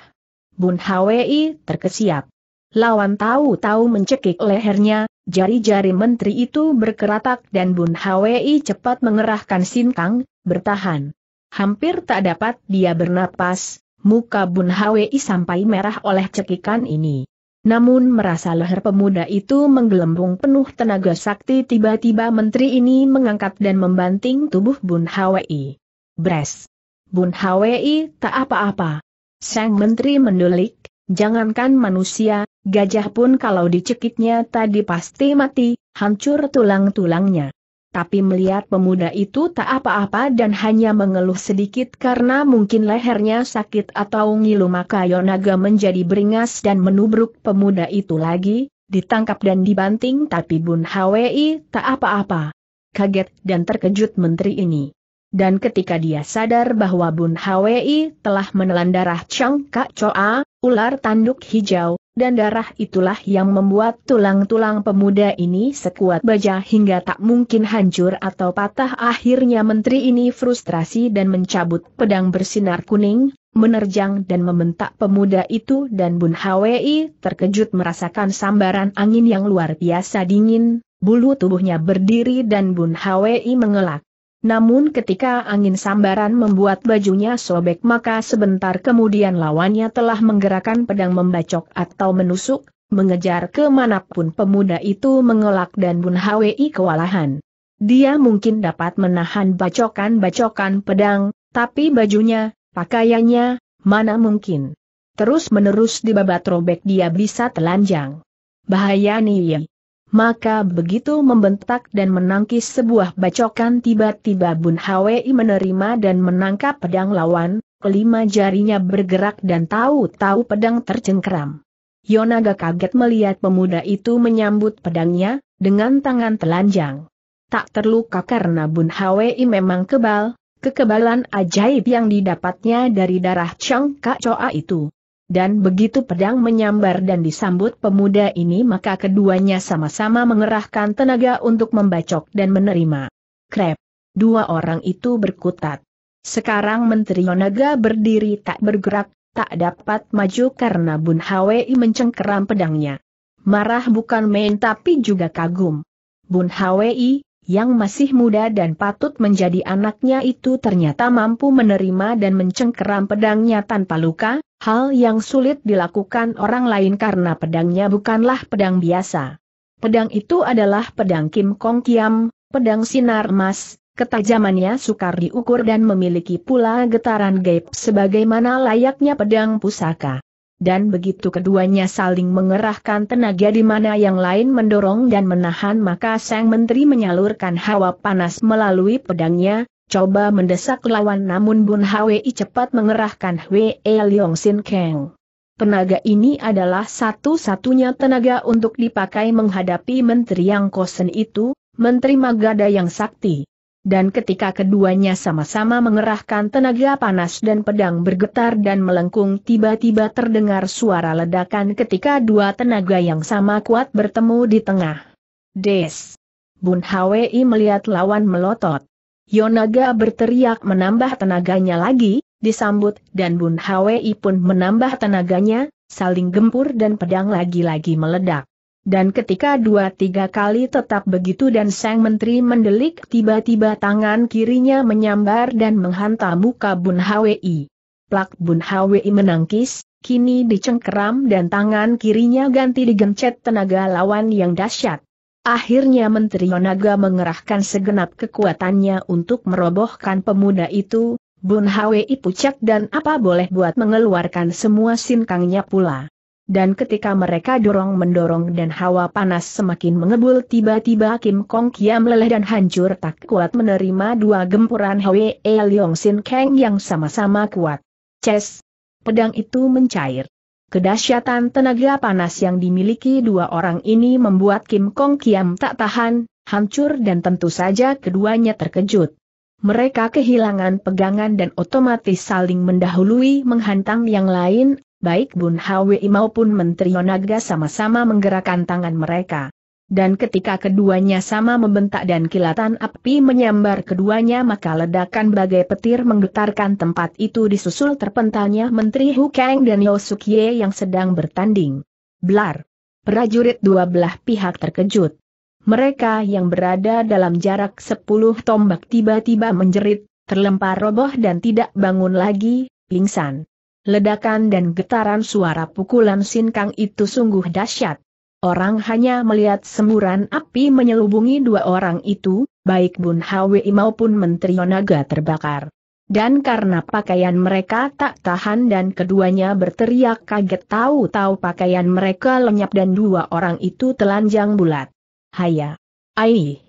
Bun Hwi terkesiap. Lawan tahu-tahu mencekik lehernya, jari-jari menteri itu berkeratak dan Bun Hwi cepat mengerahkan sinkang, bertahan. Hampir tak dapat dia bernapas, muka Bun Hwi sampai merah oleh cekikan ini. Namun merasa leher pemuda itu menggelembung penuh tenaga sakti tiba-tiba menteri ini mengangkat dan membanting tubuh Bun Hwi. Bres! Bun Hwi tak apa-apa. Sang menteri mendulik, jangankan manusia, gajah pun kalau dicekiknya tadi pasti mati, hancur tulang-tulangnya tapi melihat pemuda itu tak apa-apa dan hanya mengeluh sedikit karena mungkin lehernya sakit atau ngilu maka Yonaga menjadi beringas dan menubruk pemuda itu lagi, ditangkap dan dibanting tapi Bun Hwi tak apa-apa. Kaget dan terkejut menteri ini dan ketika dia sadar bahwa Bun Hwi telah menelan darah Chang Kak Choa, ular tanduk hijau, dan darah itulah yang membuat tulang-tulang pemuda ini sekuat baja hingga tak mungkin hancur atau patah akhirnya menteri ini frustrasi dan mencabut pedang bersinar kuning, menerjang dan membentak pemuda itu dan Bun Hwi terkejut merasakan sambaran angin yang luar biasa dingin, bulu tubuhnya berdiri dan Bun Hwi mengelak. Namun ketika angin sambaran membuat bajunya sobek maka sebentar kemudian lawannya telah menggerakkan pedang membacok atau menusuk, mengejar kemanapun pemuda itu mengelak dan Bun Hwi kewalahan. Dia mungkin dapat menahan bacokan-bacokan pedang, tapi bajunya, pakaiannya, mana mungkin. Terus menerus dibabat robek dia bisa telanjang. Bahaya nih. ya. Maka begitu membentak dan menangkis sebuah bacokan tiba-tiba Bun Hwi menerima dan menangkap pedang lawan, kelima jarinya bergerak dan tahu-tahu pedang tercengkeram. Yonaga kaget melihat pemuda itu menyambut pedangnya, dengan tangan telanjang. Tak terluka karena Bun Hwi memang kebal, kekebalan ajaib yang didapatnya dari darah Chang Kak Choa itu dan begitu pedang menyambar dan disambut pemuda ini maka keduanya sama-sama mengerahkan tenaga untuk membacok dan menerima. Krep. Dua orang itu berkutat. Sekarang Menteri Yonaga berdiri tak bergerak, tak dapat maju karena Bun Hwi mencengkeram pedangnya. Marah bukan main tapi juga kagum. Bun Hwi, yang masih muda dan patut menjadi anaknya itu ternyata mampu menerima dan mencengkeram pedangnya tanpa luka, Hal yang sulit dilakukan orang lain karena pedangnya bukanlah pedang biasa. Pedang itu adalah pedang Kim Kong Kiam, pedang sinar emas, ketajamannya sukar diukur dan memiliki pula getaran gaib sebagaimana layaknya pedang pusaka. Dan begitu keduanya saling mengerahkan tenaga di mana yang lain mendorong dan menahan maka sang menteri menyalurkan hawa panas melalui pedangnya, coba mendesak lawan namun Bun Hwi cepat mengerahkan Hwe e Leong Sin Kang. Tenaga ini adalah satu-satunya tenaga untuk dipakai menghadapi Menteri Yang Kosen itu, Menteri Magada yang sakti. Dan ketika keduanya sama-sama mengerahkan tenaga panas dan pedang bergetar dan melengkung tiba-tiba terdengar suara ledakan ketika dua tenaga yang sama kuat bertemu di tengah. Des. Bun Hwi melihat lawan melotot. Yonaga berteriak menambah tenaganya lagi, disambut dan Bun Hwi pun menambah tenaganya, saling gempur dan pedang lagi-lagi meledak. Dan ketika dua tiga kali tetap begitu dan sang menteri mendelik tiba-tiba tangan kirinya menyambar dan menghantam muka Bun Hwi. Plak Bun Hwi menangkis, kini dicengkeram dan tangan kirinya ganti digencet tenaga lawan yang dahsyat. Akhirnya Menteri Yonaga mengerahkan segenap kekuatannya untuk merobohkan pemuda itu, Bun Hwi pucat dan apa boleh buat mengeluarkan semua sinkangnya pula. Dan ketika mereka dorong-mendorong dan hawa panas semakin mengebul tiba-tiba Kim Kong kiam meleleh dan hancur tak kuat menerima dua gempuran Hwi e Leong Sin Kang yang sama-sama kuat. Ces! Pedang itu mencair. Kedahsyatan tenaga panas yang dimiliki dua orang ini membuat Kim Kong Kiam tak tahan, hancur dan tentu saja keduanya terkejut. Mereka kehilangan pegangan dan otomatis saling mendahului menghantam yang lain, baik Bun Hwi maupun Menteri Yonaga sama-sama menggerakkan tangan mereka. Dan ketika keduanya sama membentak dan kilatan api menyambar keduanya maka ledakan bagai petir menggetarkan tempat itu disusul terpentalnya Menteri Hu Kang dan Yosukye yang sedang bertanding. Blar! Prajurit dua belah pihak terkejut. Mereka yang berada dalam jarak sepuluh tombak tiba-tiba menjerit, terlempar roboh dan tidak bangun lagi, pingsan. Ledakan dan getaran suara pukulan sinkang itu sungguh dahsyat. Orang hanya melihat semburan api menyelubungi dua orang itu, baik Bun Hwi maupun Menteri Yonaga terbakar. Dan karena pakaian mereka tak tahan dan keduanya berteriak kaget tahu-tahu pakaian mereka lenyap dan dua orang itu telanjang bulat. Haya! Aih!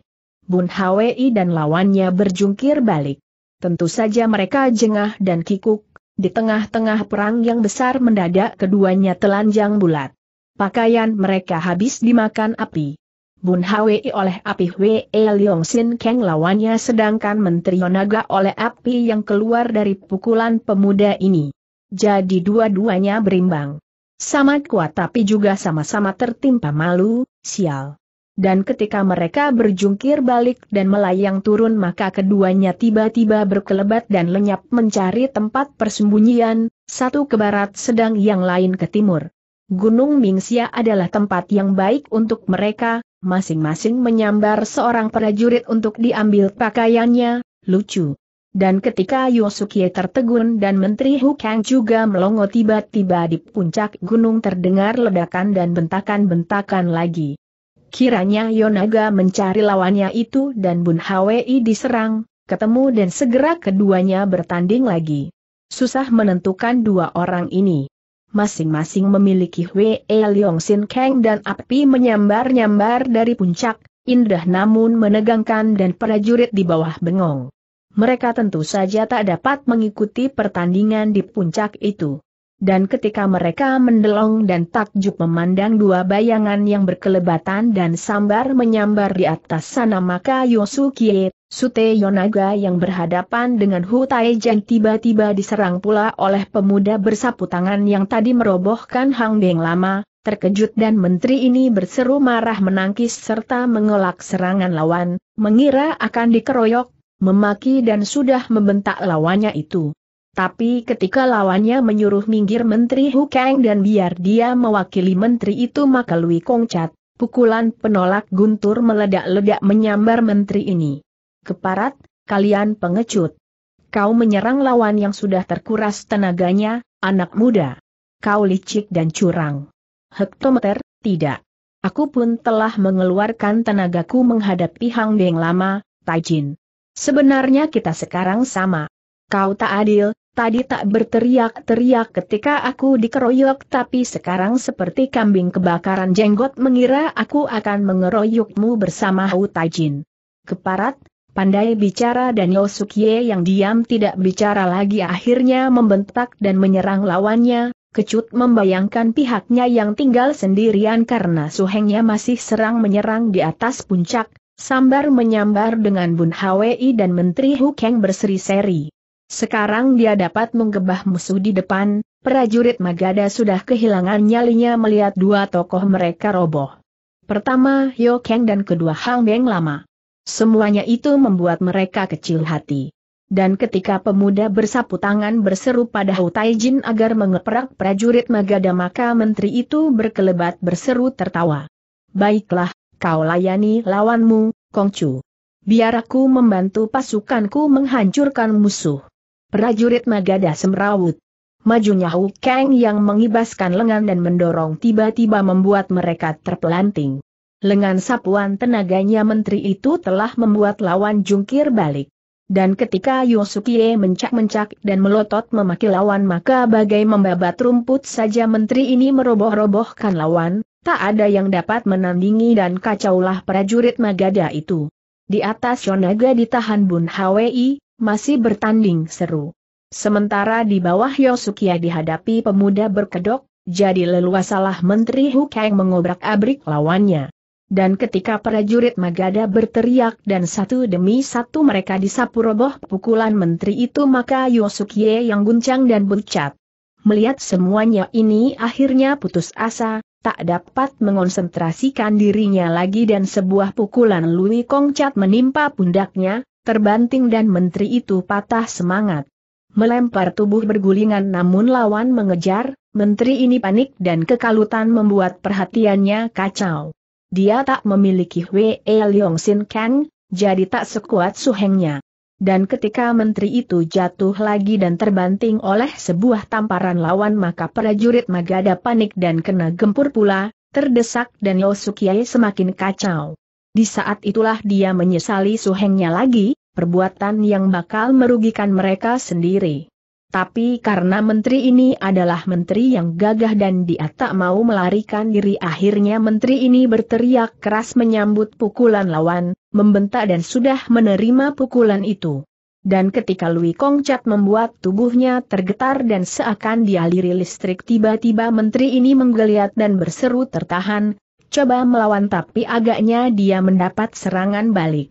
Bun Hwi dan lawannya berjungkir balik. Tentu saja mereka jengah dan kikuk, di tengah-tengah perang yang besar mendadak keduanya telanjang bulat. Pakaian mereka habis dimakan api. Bun Hwee oleh api Hwee Leong Sin Kang lawannya sedangkan Menteri Yonaga oleh api yang keluar dari pukulan pemuda ini. Jadi dua-duanya berimbang. Sama kuat tapi juga sama-sama tertimpa malu, sial. Dan ketika mereka berjungkir balik dan melayang turun maka keduanya tiba-tiba berkelebat dan lenyap mencari tempat persembunyian, satu ke barat sedang yang lain ke timur. Gunung Mingxia adalah tempat yang baik untuk mereka, masing-masing menyambar seorang prajurit untuk diambil pakaiannya, lucu. Dan ketika Yosuke tertegun dan Menteri Hukang juga melongo tiba-tiba di puncak gunung terdengar ledakan dan bentakan-bentakan lagi. Kiranya Yonaga mencari lawannya itu dan Bun Hwi diserang, ketemu dan segera keduanya bertanding lagi. Susah menentukan dua orang ini masing-masing memiliki Hwee Leong Sin Kang dan api menyambar-nyambar dari puncak, indah namun menegangkan dan prajurit di bawah bengong. Mereka tentu saja tak dapat mengikuti pertandingan di puncak itu. Dan ketika mereka mendelong dan takjub memandang dua bayangan yang berkelebatan dan sambar menyambar di atas sana maka Yosuke Sute Yonaga yang berhadapan dengan Hu Taijen tiba-tiba diserang pula oleh pemuda bersapu tangan yang tadi merobohkan Hang Beng lama, terkejut dan menteri ini berseru marah menangkis serta mengelak serangan lawan, mengira akan dikeroyok, memaki dan sudah membentak lawannya itu. Tapi ketika lawannya menyuruh minggir Menteri Hu Kang dan biar dia mewakili menteri itu maka Lui Kongcat, pukulan penolak guntur meledak-ledak menyambar menteri ini keparat, kalian pengecut. Kau menyerang lawan yang sudah terkuras tenaganya, anak muda. Kau licik dan curang. Hektometer, tidak. Aku pun telah mengeluarkan tenagaku menghadapi Hang Deng lama, Taijin. Sebenarnya kita sekarang sama. Kau tak adil, tadi tak berteriak-teriak ketika aku dikeroyok tapi sekarang seperti kambing kebakaran jenggot mengira aku akan mengeroyokmu bersama Hu Taijin. Keparat, Pandai bicara dan Yosukye yang diam tidak bicara lagi akhirnya membentak dan menyerang lawannya, kecut membayangkan pihaknya yang tinggal sendirian karena suhengnya masih serang-menyerang di atas puncak, sambar menyambar dengan Bun Hwi dan Menteri Hukeng berseri-seri. Sekarang dia dapat menggebah musuh di depan, prajurit Magada sudah kehilangan nyalinya melihat dua tokoh mereka roboh. Pertama Yo dan kedua Hang Beng Lama. Semuanya itu membuat mereka kecil hati. Dan ketika pemuda bersapu tangan berseru pada Hou Taijin agar mengeprak prajurit Magada maka menteri itu berkelebat berseru tertawa. Baiklah, kau layani lawanmu, Kongcu. Biar aku membantu pasukanku menghancurkan musuh. Prajurit Magada semrawut. Majunya Hou Kang yang mengibaskan lengan dan mendorong tiba-tiba membuat mereka terpelanting. Lengan sapuan tenaganya menteri itu telah membuat lawan jungkir balik. Dan ketika Yosukie mencak-mencak dan melotot memaki lawan maka bagai membabat rumput saja menteri ini meroboh-robohkan lawan, tak ada yang dapat menandingi dan kacaulah prajurit Magada itu. Di atas Yonaga ditahan Bun Hwi, masih bertanding seru. Sementara di bawah Yosukia dihadapi pemuda berkedok, jadi leluasalah Menteri Hukeng mengobrak-abrik lawannya. Dan ketika prajurit Magada berteriak dan satu demi satu mereka disapu roboh pukulan menteri itu maka Yosukie yang guncang dan bucat. Melihat semuanya ini akhirnya putus asa, tak dapat mengonsentrasikan dirinya lagi dan sebuah pukulan Lui Kongcat menimpa pundaknya, terbanting dan menteri itu patah semangat. Melempar tubuh bergulingan namun lawan mengejar, menteri ini panik dan kekalutan membuat perhatiannya kacau. Dia tak memiliki Wei e Leong Sin Kang, jadi tak sekuat suhengnya. Dan ketika menteri itu jatuh lagi dan terbanting oleh sebuah tamparan lawan maka prajurit Magada panik dan kena gempur pula, terdesak dan Yosukiai semakin kacau. Di saat itulah dia menyesali suhengnya lagi, perbuatan yang bakal merugikan mereka sendiri. Tapi karena menteri ini adalah menteri yang gagah dan dia tak mau melarikan diri akhirnya menteri ini berteriak keras menyambut pukulan lawan, membentak dan sudah menerima pukulan itu. Dan ketika Lui Kongcat membuat tubuhnya tergetar dan seakan dialiri listrik tiba-tiba menteri ini menggeliat dan berseru tertahan, coba melawan tapi agaknya dia mendapat serangan balik.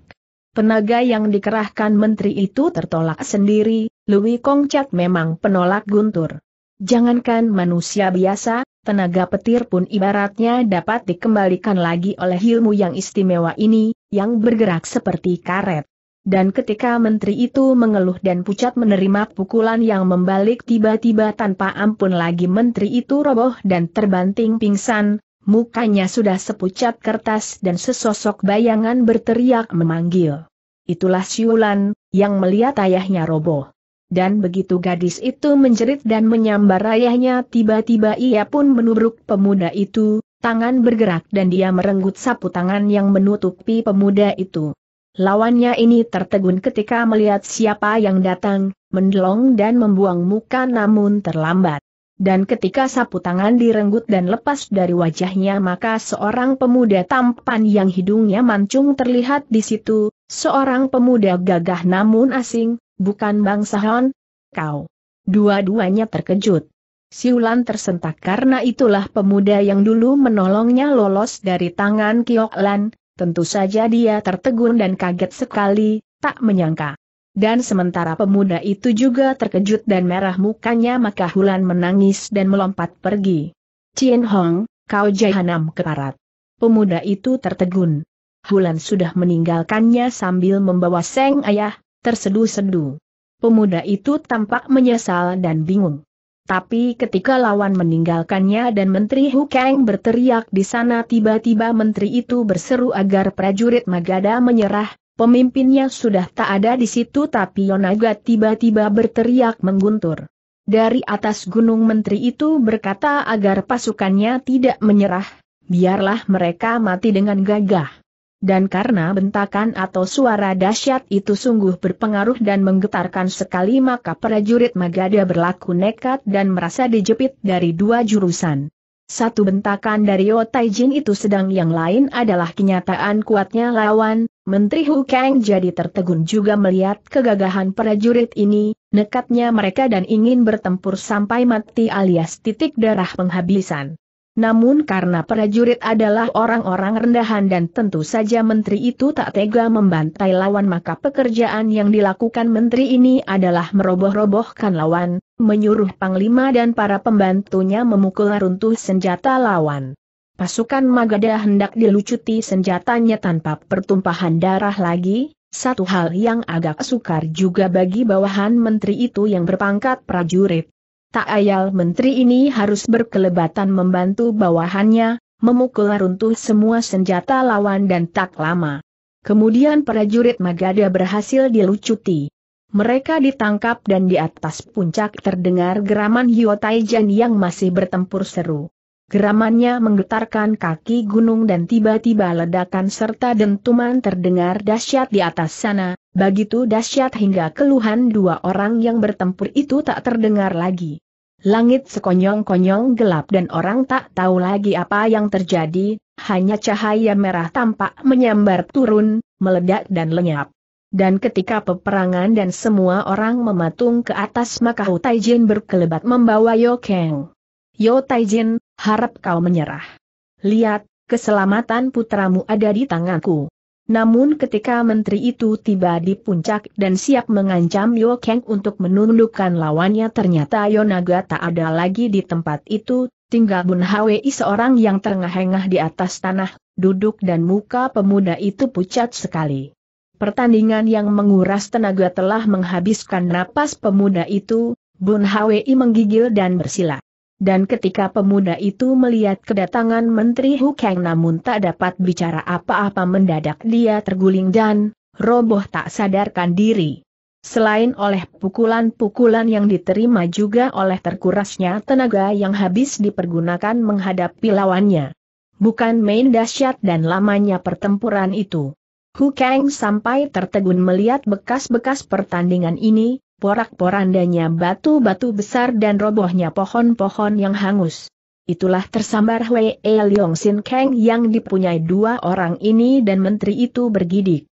Penaga yang dikerahkan menteri itu tertolak sendiri, Lui Kongcat memang penolak guntur. Jangankan manusia biasa, tenaga petir pun ibaratnya dapat dikembalikan lagi oleh ilmu yang istimewa ini, yang bergerak seperti karet. Dan ketika menteri itu mengeluh dan pucat menerima pukulan yang membalik tiba-tiba tanpa ampun lagi menteri itu roboh dan terbanting pingsan, mukanya sudah sepucat kertas dan sesosok bayangan berteriak memanggil. Itulah siulan, yang melihat ayahnya roboh dan begitu gadis itu menjerit dan menyambar ayahnya tiba-tiba ia pun menubruk pemuda itu, tangan bergerak dan dia merenggut sapu tangan yang menutupi pemuda itu. Lawannya ini tertegun ketika melihat siapa yang datang, mendelong dan membuang muka namun terlambat. Dan ketika sapu tangan direnggut dan lepas dari wajahnya maka seorang pemuda tampan yang hidungnya mancung terlihat di situ, seorang pemuda gagah namun asing, bukan Bang Sahon, Kau. Dua-duanya terkejut. Siulan tersentak karena itulah pemuda yang dulu menolongnya lolos dari tangan Lan, tentu saja dia tertegun dan kaget sekali, tak menyangka. Dan sementara pemuda itu juga terkejut dan merah mukanya maka Hulan menangis dan melompat pergi. Cien Hong, kau jahanam keparat. Pemuda itu tertegun. Hulan sudah meninggalkannya sambil membawa Seng Ayah, terseduh-seduh. Pemuda itu tampak menyesal dan bingung. Tapi ketika lawan meninggalkannya dan Menteri Hu Kang berteriak di sana tiba-tiba Menteri itu berseru agar prajurit Magada menyerah, pemimpinnya sudah tak ada di situ tapi Yonaga tiba-tiba berteriak mengguntur. Dari atas gunung Menteri itu berkata agar pasukannya tidak menyerah, biarlah mereka mati dengan gagah dan karena bentakan atau suara dahsyat itu sungguh berpengaruh dan menggetarkan sekali maka prajurit Magadha berlaku nekat dan merasa dijepit dari dua jurusan. Satu bentakan dari Otaijin itu sedang yang lain adalah kenyataan kuatnya lawan, Menteri Hu Kang jadi tertegun juga melihat kegagahan prajurit ini, nekatnya mereka dan ingin bertempur sampai mati alias titik darah penghabisan. Namun karena prajurit adalah orang-orang rendahan dan tentu saja menteri itu tak tega membantai lawan maka pekerjaan yang dilakukan menteri ini adalah meroboh-robohkan lawan, menyuruh panglima dan para pembantunya memukul runtuh senjata lawan. Pasukan Magadha hendak dilucuti senjatanya tanpa pertumpahan darah lagi, satu hal yang agak sukar juga bagi bawahan menteri itu yang berpangkat prajurit tak ayal menteri ini harus berkelebatan membantu bawahannya, memukul runtuh semua senjata lawan dan tak lama. Kemudian prajurit Magada berhasil dilucuti. Mereka ditangkap dan di atas puncak terdengar geraman Hyo yang masih bertempur seru. Geramannya menggetarkan kaki gunung dan tiba-tiba ledakan serta dentuman terdengar dahsyat di atas sana, begitu dahsyat hingga keluhan dua orang yang bertempur itu tak terdengar lagi. Langit sekonyong-konyong gelap dan orang tak tahu lagi apa yang terjadi, hanya cahaya merah tampak menyambar turun, meledak dan lenyap. Dan ketika peperangan dan semua orang mematung ke atas maka Hu Taijin berkelebat membawa Yokeng. Yo Taijin, harap kau menyerah. Lihat, keselamatan putramu ada di tanganku. Namun ketika menteri itu tiba di puncak dan siap mengancam Yo Kang untuk menundukkan lawannya ternyata Yo Naga tak ada lagi di tempat itu, tinggal Bun Hwi seorang yang terengah-engah di atas tanah, duduk dan muka pemuda itu pucat sekali. Pertandingan yang menguras tenaga telah menghabiskan napas pemuda itu, Bun Hwi menggigil dan bersila. Dan ketika pemuda itu melihat kedatangan Menteri Hukeng namun tak dapat bicara apa-apa mendadak dia terguling dan roboh tak sadarkan diri. Selain oleh pukulan-pukulan yang diterima juga oleh terkurasnya tenaga yang habis dipergunakan menghadapi lawannya. Bukan main dahsyat dan lamanya pertempuran itu. Hukeng sampai tertegun melihat bekas-bekas pertandingan ini, porak-porandanya batu-batu besar dan robohnya pohon-pohon yang hangus. Itulah tersambar Hwee Leong Sin Kang yang dipunyai dua orang ini dan menteri itu bergidik.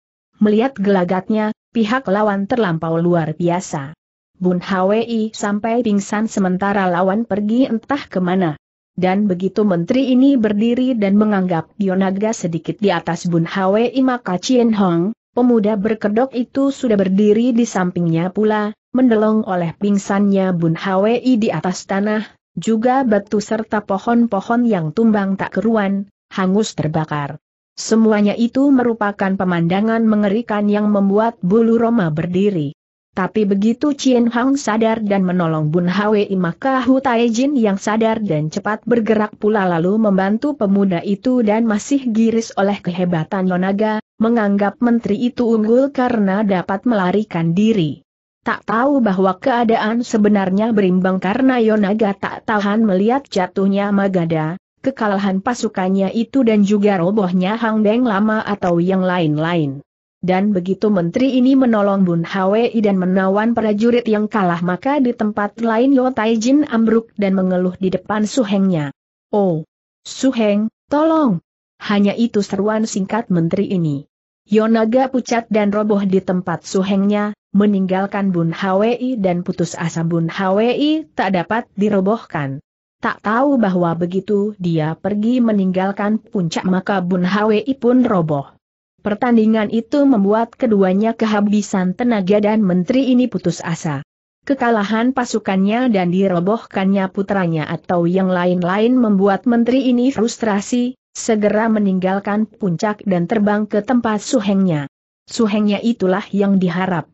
Melihat gelagatnya, pihak lawan terlampau luar biasa. Bun Hwei sampai pingsan sementara lawan pergi entah kemana. Dan begitu menteri ini berdiri dan menganggap Yonaga sedikit di atas Bun Hwei maka Chien Hong, Pemuda berkedok itu sudah berdiri di sampingnya pula, mendelong oleh pingsannya Bun Hwi di atas tanah, juga batu serta pohon-pohon yang tumbang tak keruan, hangus terbakar. Semuanya itu merupakan pemandangan mengerikan yang membuat bulu Roma berdiri. Tapi begitu Chien Hang sadar dan menolong Bun Hwi maka Hu Taijin yang sadar dan cepat bergerak pula lalu membantu pemuda itu dan masih giris oleh kehebatan Yonaga, menganggap menteri itu unggul karena dapat melarikan diri. Tak tahu bahwa keadaan sebenarnya berimbang karena Yonaga tak tahan melihat jatuhnya Magada, kekalahan pasukannya itu dan juga robohnya Hang Beng lama atau yang lain-lain. Dan begitu menteri ini menolong Bun Hwei dan menawan prajurit yang kalah maka di tempat lain Yo Taijin ambruk dan mengeluh di depan suhengnya. Oh! Suheng, tolong! Hanya itu seruan singkat menteri ini. Yonaga pucat dan roboh di tempat suhengnya, meninggalkan Bun Hwi dan putus asa Bun Hwi tak dapat dirobohkan. Tak tahu bahwa begitu dia pergi meninggalkan puncak maka Bun Hwi pun roboh. Pertandingan itu membuat keduanya kehabisan tenaga dan menteri ini putus asa. Kekalahan pasukannya dan dirobohkannya putranya atau yang lain-lain membuat menteri ini frustrasi, segera meninggalkan puncak dan terbang ke tempat suhengnya. Suhengnya itulah yang diharap.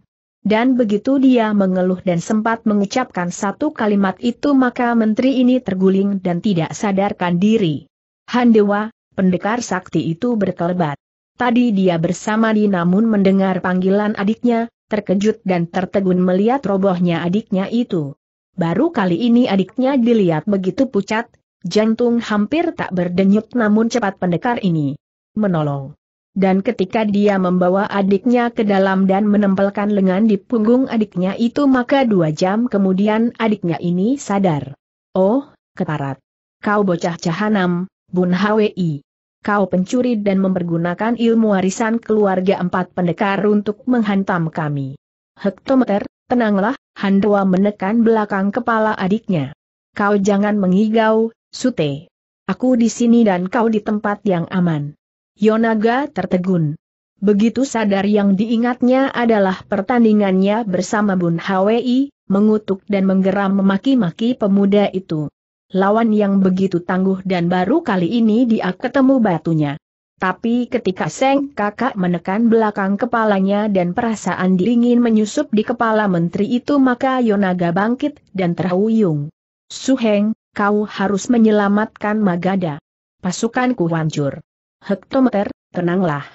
Dan begitu dia mengeluh dan sempat mengucapkan satu kalimat itu maka menteri ini terguling dan tidak sadarkan diri. Handewa, pendekar sakti itu berkelebat. Tadi dia bersama di namun mendengar panggilan adiknya, terkejut dan tertegun melihat robohnya adiknya itu. Baru kali ini adiknya dilihat begitu pucat, Jantung hampir tak berdenyut namun cepat pendekar ini menolong. Dan ketika dia membawa adiknya ke dalam dan menempelkan lengan di punggung adiknya itu maka dua jam kemudian adiknya ini sadar. Oh, ketarat. Kau bocah cahanam, Bun Hwi. Kau pencuri dan mempergunakan ilmu warisan keluarga empat pendekar untuk menghantam kami. Hektometer, tenanglah, Handwa menekan belakang kepala adiknya. Kau jangan mengigau, Sute. Aku di sini dan kau di tempat yang aman. Yonaga tertegun. Begitu sadar yang diingatnya adalah pertandingannya bersama Bun Hwi, mengutuk dan menggeram memaki-maki pemuda itu. Lawan yang begitu tangguh dan baru kali ini dia ketemu batunya. Tapi ketika Seng kakak menekan belakang kepalanya dan perasaan dingin menyusup di kepala menteri itu maka Yonaga bangkit dan terhuyung. Suheng, kau harus menyelamatkan Magada. Pasukanku hancur. Hektometer, tenanglah.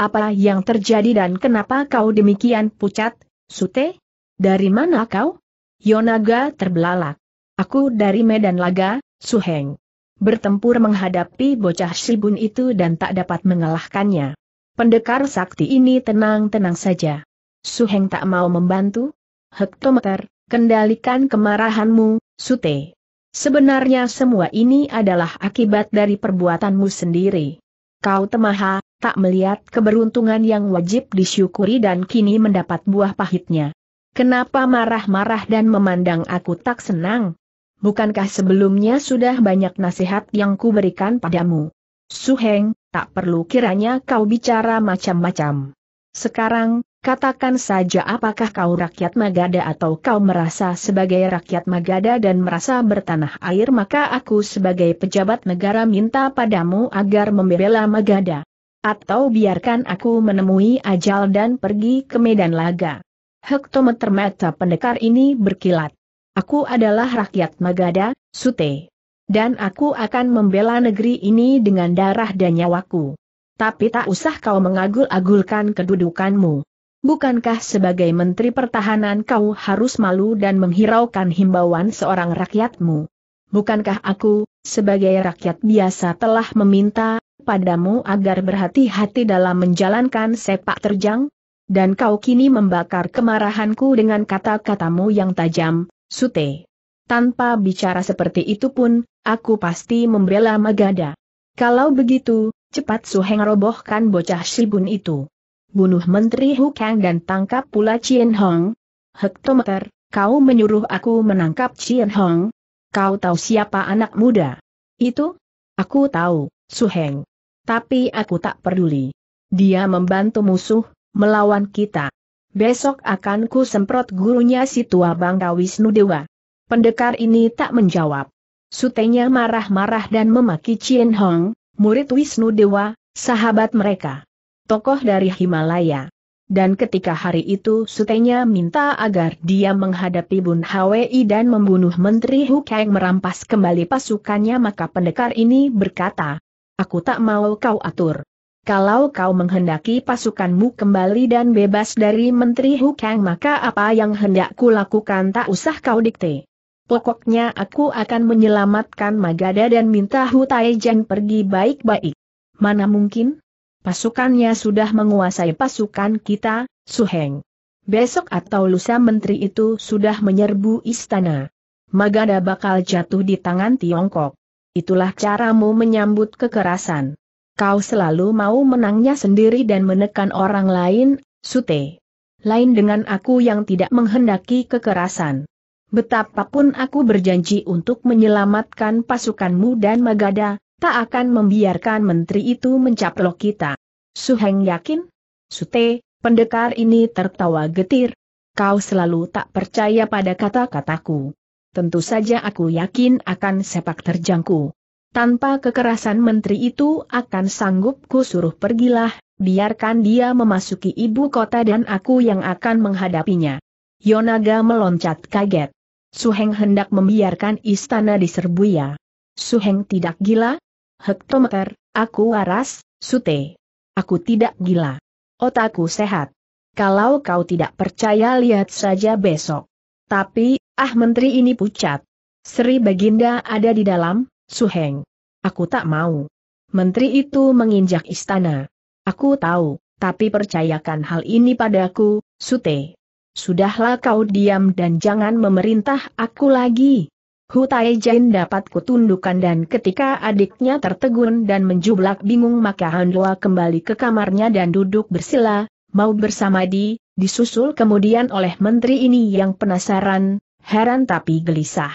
Apa yang terjadi dan kenapa kau demikian pucat, Sute? Dari mana kau? Yonaga terbelalak. Aku dari Medan Laga, Suheng. Bertempur menghadapi bocah Shibun itu dan tak dapat mengalahkannya. Pendekar sakti ini tenang-tenang saja. Suheng tak mau membantu? Hektometer, kendalikan kemarahanmu, Sute. Sebenarnya semua ini adalah akibat dari perbuatanmu sendiri. Kau temaha, tak melihat keberuntungan yang wajib disyukuri dan kini mendapat buah pahitnya. Kenapa marah-marah dan memandang aku tak senang? Bukankah sebelumnya sudah banyak nasihat yang kuberikan padamu? Suheng, tak perlu kiranya kau bicara macam-macam. Sekarang, Katakan saja apakah kau rakyat Magada atau kau merasa sebagai rakyat Magada dan merasa bertanah air maka aku sebagai pejabat negara minta padamu agar membela Magada. Atau biarkan aku menemui ajal dan pergi ke Medan Laga. Hektometer mata pendekar ini berkilat. Aku adalah rakyat Magada, Sute. Dan aku akan membela negeri ini dengan darah dan nyawaku. Tapi tak usah kau mengagul-agulkan kedudukanmu. Bukankah sebagai Menteri Pertahanan kau harus malu dan menghiraukan himbauan seorang rakyatmu? Bukankah aku, sebagai rakyat biasa telah meminta padamu agar berhati-hati dalam menjalankan sepak terjang? Dan kau kini membakar kemarahanku dengan kata-katamu yang tajam, Sute. Tanpa bicara seperti itu pun, aku pasti membela Magada. Kalau begitu, cepat Suheng robohkan bocah Shibun itu bunuh Menteri Hu Kang dan tangkap pula Chien Hong. Hektometer, kau menyuruh aku menangkap Chien Hong. Kau tahu siapa anak muda? Itu? Aku tahu, Su Heng. Tapi aku tak peduli. Dia membantu musuh, melawan kita. Besok akan ku semprot gurunya si tua bangka Wisnu Dewa. Pendekar ini tak menjawab. Sutenya marah-marah dan memaki Chien Hong, murid Wisnu Dewa, sahabat mereka tokoh dari Himalaya. Dan ketika hari itu sutenya minta agar dia menghadapi Bun Hwi dan membunuh Menteri Hukeng merampas kembali pasukannya maka pendekar ini berkata, Aku tak mau kau atur. Kalau kau menghendaki pasukanmu kembali dan bebas dari Menteri Hukeng maka apa yang hendak lakukan tak usah kau dikte. Pokoknya aku akan menyelamatkan Magada dan minta Hutai pergi baik-baik. Mana mungkin? Pasukannya sudah menguasai pasukan kita, Heng. Besok atau lusa menteri itu sudah menyerbu istana. Magada bakal jatuh di tangan Tiongkok. Itulah caramu menyambut kekerasan. Kau selalu mau menangnya sendiri dan menekan orang lain, Sute. Lain dengan aku yang tidak menghendaki kekerasan. Betapapun aku berjanji untuk menyelamatkan pasukanmu dan Magada, tak akan membiarkan menteri itu mencaplok kita. Suheng yakin? Sute, pendekar ini tertawa getir. Kau selalu tak percaya pada kata-kataku. Tentu saja aku yakin akan sepak terjangku. Tanpa kekerasan menteri itu akan sanggup ku suruh pergilah, biarkan dia memasuki ibu kota dan aku yang akan menghadapinya. Yonaga meloncat kaget. Suheng hendak membiarkan istana ya. Suheng tidak gila, hektometer, aku waras, sute. Aku tidak gila. Otakku sehat. Kalau kau tidak percaya lihat saja besok. Tapi, ah menteri ini pucat. Sri Baginda ada di dalam, Suheng. Aku tak mau. Menteri itu menginjak istana. Aku tahu, tapi percayakan hal ini padaku, Sute. Sudahlah kau diam dan jangan memerintah aku lagi. Hu Taijin dapat kutundukan dan ketika adiknya tertegun dan menjublak bingung maka Handua kembali ke kamarnya dan duduk bersila, mau bersama di, disusul kemudian oleh menteri ini yang penasaran, heran tapi gelisah.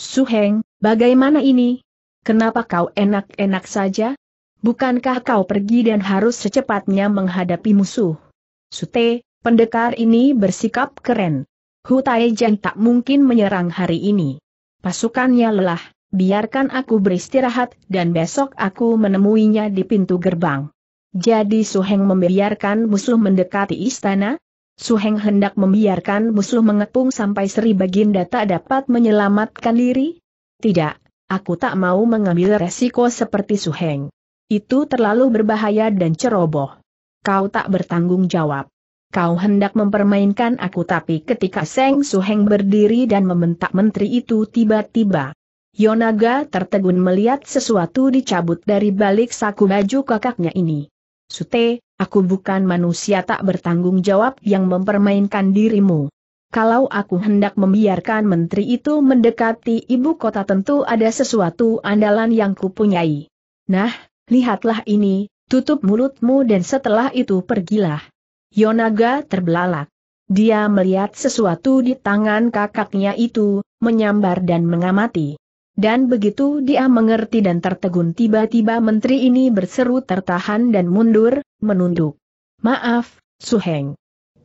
Su Heng, bagaimana ini? Kenapa kau enak-enak saja? Bukankah kau pergi dan harus secepatnya menghadapi musuh? Sute, pendekar ini bersikap keren. Hu Taijian tak mungkin menyerang hari ini. Pasukannya lelah, biarkan aku beristirahat dan besok aku menemuinya di pintu gerbang. Jadi Suheng membiarkan musuh mendekati istana? Suheng hendak membiarkan musuh mengepung sampai Sri Baginda tak dapat menyelamatkan diri? Tidak, aku tak mau mengambil resiko seperti Suheng. Itu terlalu berbahaya dan ceroboh. Kau tak bertanggung jawab kau hendak mempermainkan aku tapi ketika Seng Suheng berdiri dan membentak menteri itu tiba-tiba. Yonaga tertegun melihat sesuatu dicabut dari balik saku baju kakaknya ini. Sute, aku bukan manusia tak bertanggung jawab yang mempermainkan dirimu. Kalau aku hendak membiarkan menteri itu mendekati ibu kota tentu ada sesuatu andalan yang kupunyai. Nah, lihatlah ini, tutup mulutmu dan setelah itu pergilah. Yonaga terbelalak. Dia melihat sesuatu di tangan kakaknya itu, menyambar dan mengamati. Dan begitu dia mengerti dan tertegun tiba-tiba menteri ini berseru tertahan dan mundur, menunduk. Maaf, Suheng.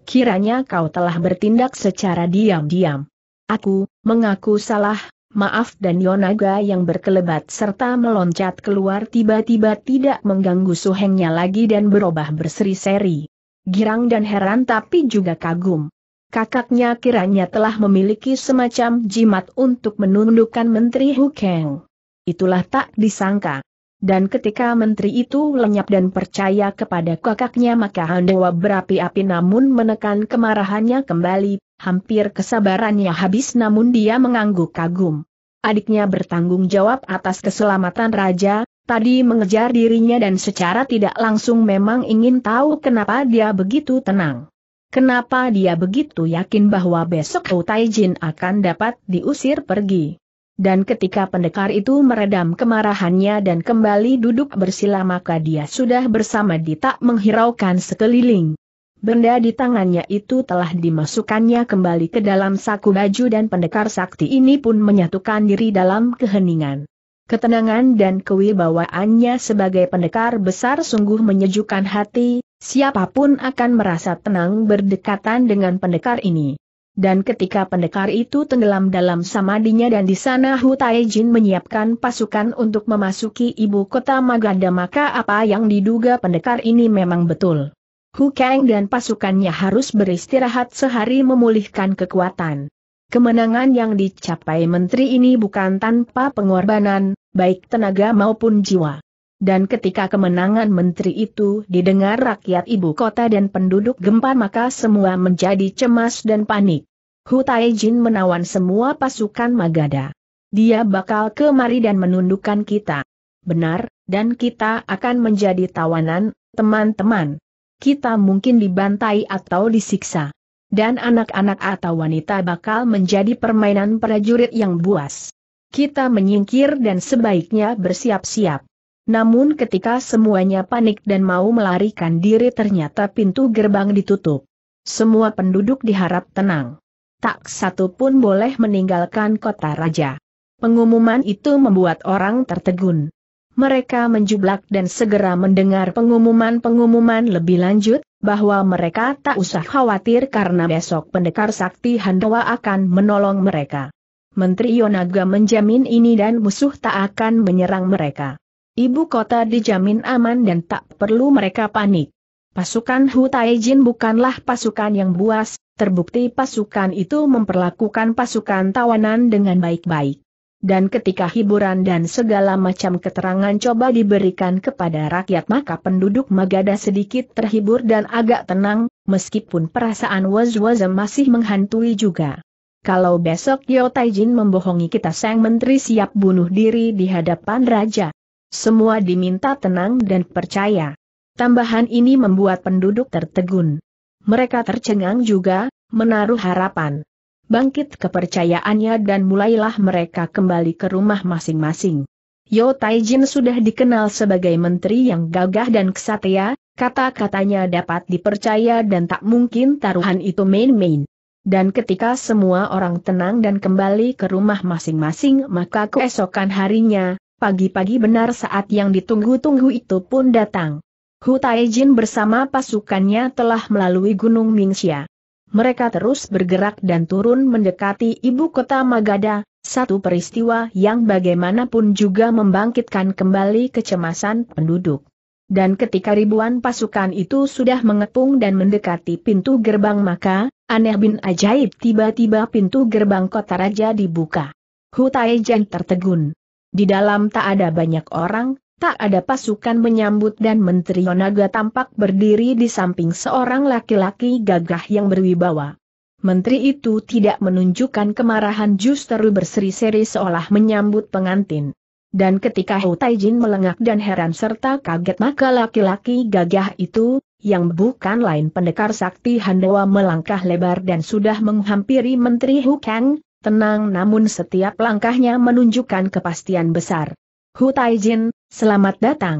Kiranya kau telah bertindak secara diam-diam. Aku, mengaku salah, maaf dan Yonaga yang berkelebat serta meloncat keluar tiba-tiba tidak mengganggu Suhengnya lagi dan berubah berseri-seri girang dan heran tapi juga kagum. Kakaknya kiranya telah memiliki semacam jimat untuk menundukkan Menteri Hukeng. Itulah tak disangka. Dan ketika menteri itu lenyap dan percaya kepada kakaknya maka Handewa berapi-api namun menekan kemarahannya kembali, hampir kesabarannya habis namun dia mengangguk kagum. Adiknya bertanggung jawab atas keselamatan raja, tadi mengejar dirinya dan secara tidak langsung memang ingin tahu kenapa dia begitu tenang. Kenapa dia begitu yakin bahwa besok Hou Taijin akan dapat diusir pergi. Dan ketika pendekar itu meredam kemarahannya dan kembali duduk bersila maka dia sudah bersama di tak menghiraukan sekeliling. Benda di tangannya itu telah dimasukkannya kembali ke dalam saku baju dan pendekar sakti ini pun menyatukan diri dalam keheningan. Ketenangan dan kewibawaannya sebagai pendekar besar sungguh menyejukkan hati, siapapun akan merasa tenang berdekatan dengan pendekar ini. Dan ketika pendekar itu tenggelam dalam samadinya dan di sana Hu Taijin menyiapkan pasukan untuk memasuki ibu kota Maganda maka apa yang diduga pendekar ini memang betul. Hu Kang dan pasukannya harus beristirahat sehari memulihkan kekuatan. Kemenangan yang dicapai menteri ini bukan tanpa pengorbanan, baik tenaga maupun jiwa. Dan ketika kemenangan menteri itu didengar rakyat ibu kota dan penduduk gempa maka semua menjadi cemas dan panik. Hu Taijin menawan semua pasukan Magada. Dia bakal kemari dan menundukkan kita. Benar, dan kita akan menjadi tawanan, teman-teman. Kita mungkin dibantai atau disiksa. Dan anak-anak atau wanita bakal menjadi permainan prajurit yang buas kita menyingkir dan sebaiknya bersiap-siap. Namun ketika semuanya panik dan mau melarikan diri ternyata pintu gerbang ditutup. Semua penduduk diharap tenang. Tak satu pun boleh meninggalkan kota raja. Pengumuman itu membuat orang tertegun. Mereka menjublak dan segera mendengar pengumuman-pengumuman lebih lanjut, bahwa mereka tak usah khawatir karena besok pendekar sakti Handawa akan menolong mereka. Menteri Yonaga menjamin ini dan musuh tak akan menyerang mereka. Ibu kota dijamin aman dan tak perlu mereka panik. Pasukan Hutaijin bukanlah pasukan yang buas, terbukti pasukan itu memperlakukan pasukan tawanan dengan baik-baik. Dan ketika hiburan dan segala macam keterangan coba diberikan kepada rakyat maka penduduk Magada sedikit terhibur dan agak tenang, meskipun perasaan was-was masih menghantui juga kalau besok Yo Taijin membohongi kita sang menteri siap bunuh diri di hadapan raja. Semua diminta tenang dan percaya. Tambahan ini membuat penduduk tertegun. Mereka tercengang juga, menaruh harapan. Bangkit kepercayaannya dan mulailah mereka kembali ke rumah masing-masing. Yo Taijin sudah dikenal sebagai menteri yang gagah dan kesatria, kata-katanya dapat dipercaya dan tak mungkin taruhan itu main-main. Dan ketika semua orang tenang dan kembali ke rumah masing-masing maka keesokan harinya, pagi-pagi benar saat yang ditunggu-tunggu itu pun datang. Hu Taijin bersama pasukannya telah melalui Gunung Mingxia. Mereka terus bergerak dan turun mendekati ibu kota Magada, satu peristiwa yang bagaimanapun juga membangkitkan kembali kecemasan penduduk. Dan ketika ribuan pasukan itu sudah mengepung dan mendekati pintu gerbang maka, Aneh bin ajaib tiba-tiba pintu gerbang kota raja dibuka. Hutai tertegun. Di dalam tak ada banyak orang, tak ada pasukan menyambut dan Menteri Yonaga tampak berdiri di samping seorang laki-laki gagah yang berwibawa. Menteri itu tidak menunjukkan kemarahan justru berseri-seri seolah menyambut pengantin. Dan ketika Hu Taijin melengak dan heran serta kaget maka laki-laki gagah itu, yang bukan lain pendekar sakti Handowa melangkah lebar dan sudah menghampiri Menteri Hu Kang, tenang namun setiap langkahnya menunjukkan kepastian besar. Hu Taijin, selamat datang.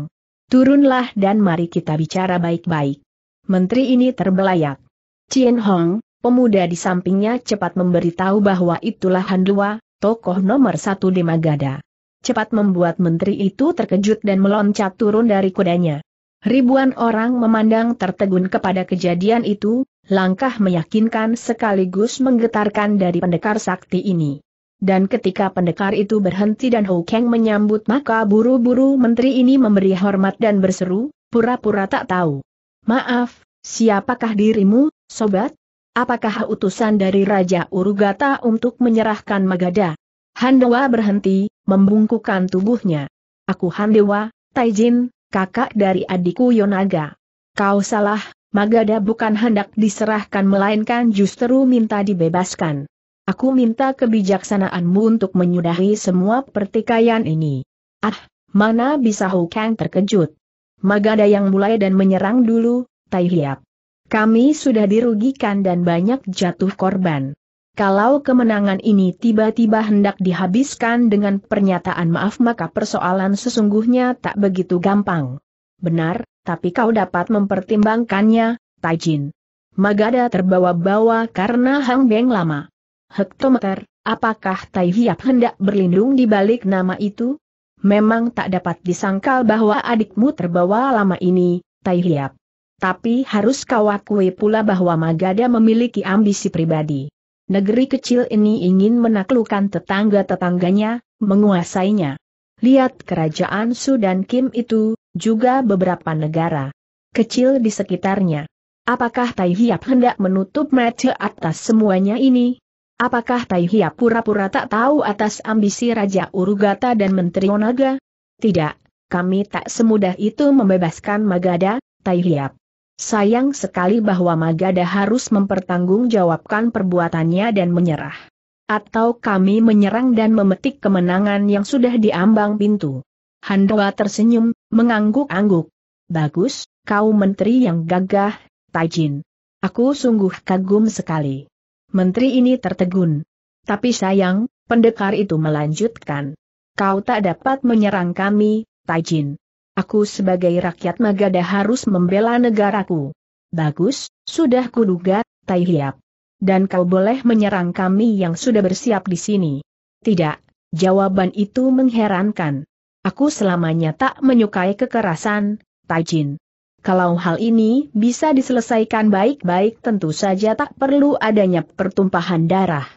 Turunlah dan mari kita bicara baik-baik. Menteri ini terbelayak. Cien Hong, pemuda di sampingnya cepat memberitahu bahwa itulah Handua, tokoh nomor satu di Magada. Cepat membuat menteri itu terkejut dan meloncat turun dari kudanya. Ribuan orang memandang tertegun kepada kejadian itu, langkah meyakinkan sekaligus menggetarkan dari pendekar sakti ini. Dan ketika pendekar itu berhenti dan Hou Kang menyambut maka buru-buru menteri ini memberi hormat dan berseru, pura-pura tak tahu. Maaf, siapakah dirimu, sobat? Apakah utusan dari Raja Urugata untuk menyerahkan Magada? Handewa berhenti, membungkukan tubuhnya. Aku Handewa, Taijin, kakak dari adikku Yonaga. Kau salah, Magada bukan hendak diserahkan melainkan justru minta dibebaskan. Aku minta kebijaksanaanmu untuk menyudahi semua pertikaian ini. Ah, mana bisa Hukang terkejut. Magada yang mulai dan menyerang dulu, Tai Hiap. Kami sudah dirugikan dan banyak jatuh korban. Kalau kemenangan ini tiba-tiba hendak dihabiskan dengan pernyataan maaf maka persoalan sesungguhnya tak begitu gampang. Benar, tapi kau dapat mempertimbangkannya, Taijin. Magada terbawa-bawa karena Hang Beng lama. Hektometer, apakah Tai Hiap hendak berlindung di balik nama itu? Memang tak dapat disangkal bahwa adikmu terbawa lama ini, Tai Hiap. Tapi harus kau akui pula bahwa Magada memiliki ambisi pribadi negeri kecil ini ingin menaklukkan tetangga-tetangganya, menguasainya. Lihat kerajaan Su dan Kim itu, juga beberapa negara kecil di sekitarnya. Apakah Tai Hiap hendak menutup mata atas semuanya ini? Apakah Tai Hiap pura-pura tak tahu atas ambisi Raja Urugata dan Menteri Onaga? Tidak, kami tak semudah itu membebaskan Magada, Tai Hiap. Sayang sekali bahwa Magada harus mempertanggungjawabkan perbuatannya dan menyerah. Atau kami menyerang dan memetik kemenangan yang sudah diambang pintu. Handoa tersenyum, mengangguk-angguk. Bagus, kau menteri yang gagah, Tajin. Aku sungguh kagum sekali. Menteri ini tertegun. Tapi sayang, pendekar itu melanjutkan. Kau tak dapat menyerang kami, Tajin aku sebagai rakyat Magadha harus membela negaraku. Bagus, sudah kuduga, Tai Hiap. Dan kau boleh menyerang kami yang sudah bersiap di sini. Tidak, jawaban itu mengherankan. Aku selamanya tak menyukai kekerasan, Taijin. Kalau hal ini bisa diselesaikan baik-baik tentu saja tak perlu adanya pertumpahan darah.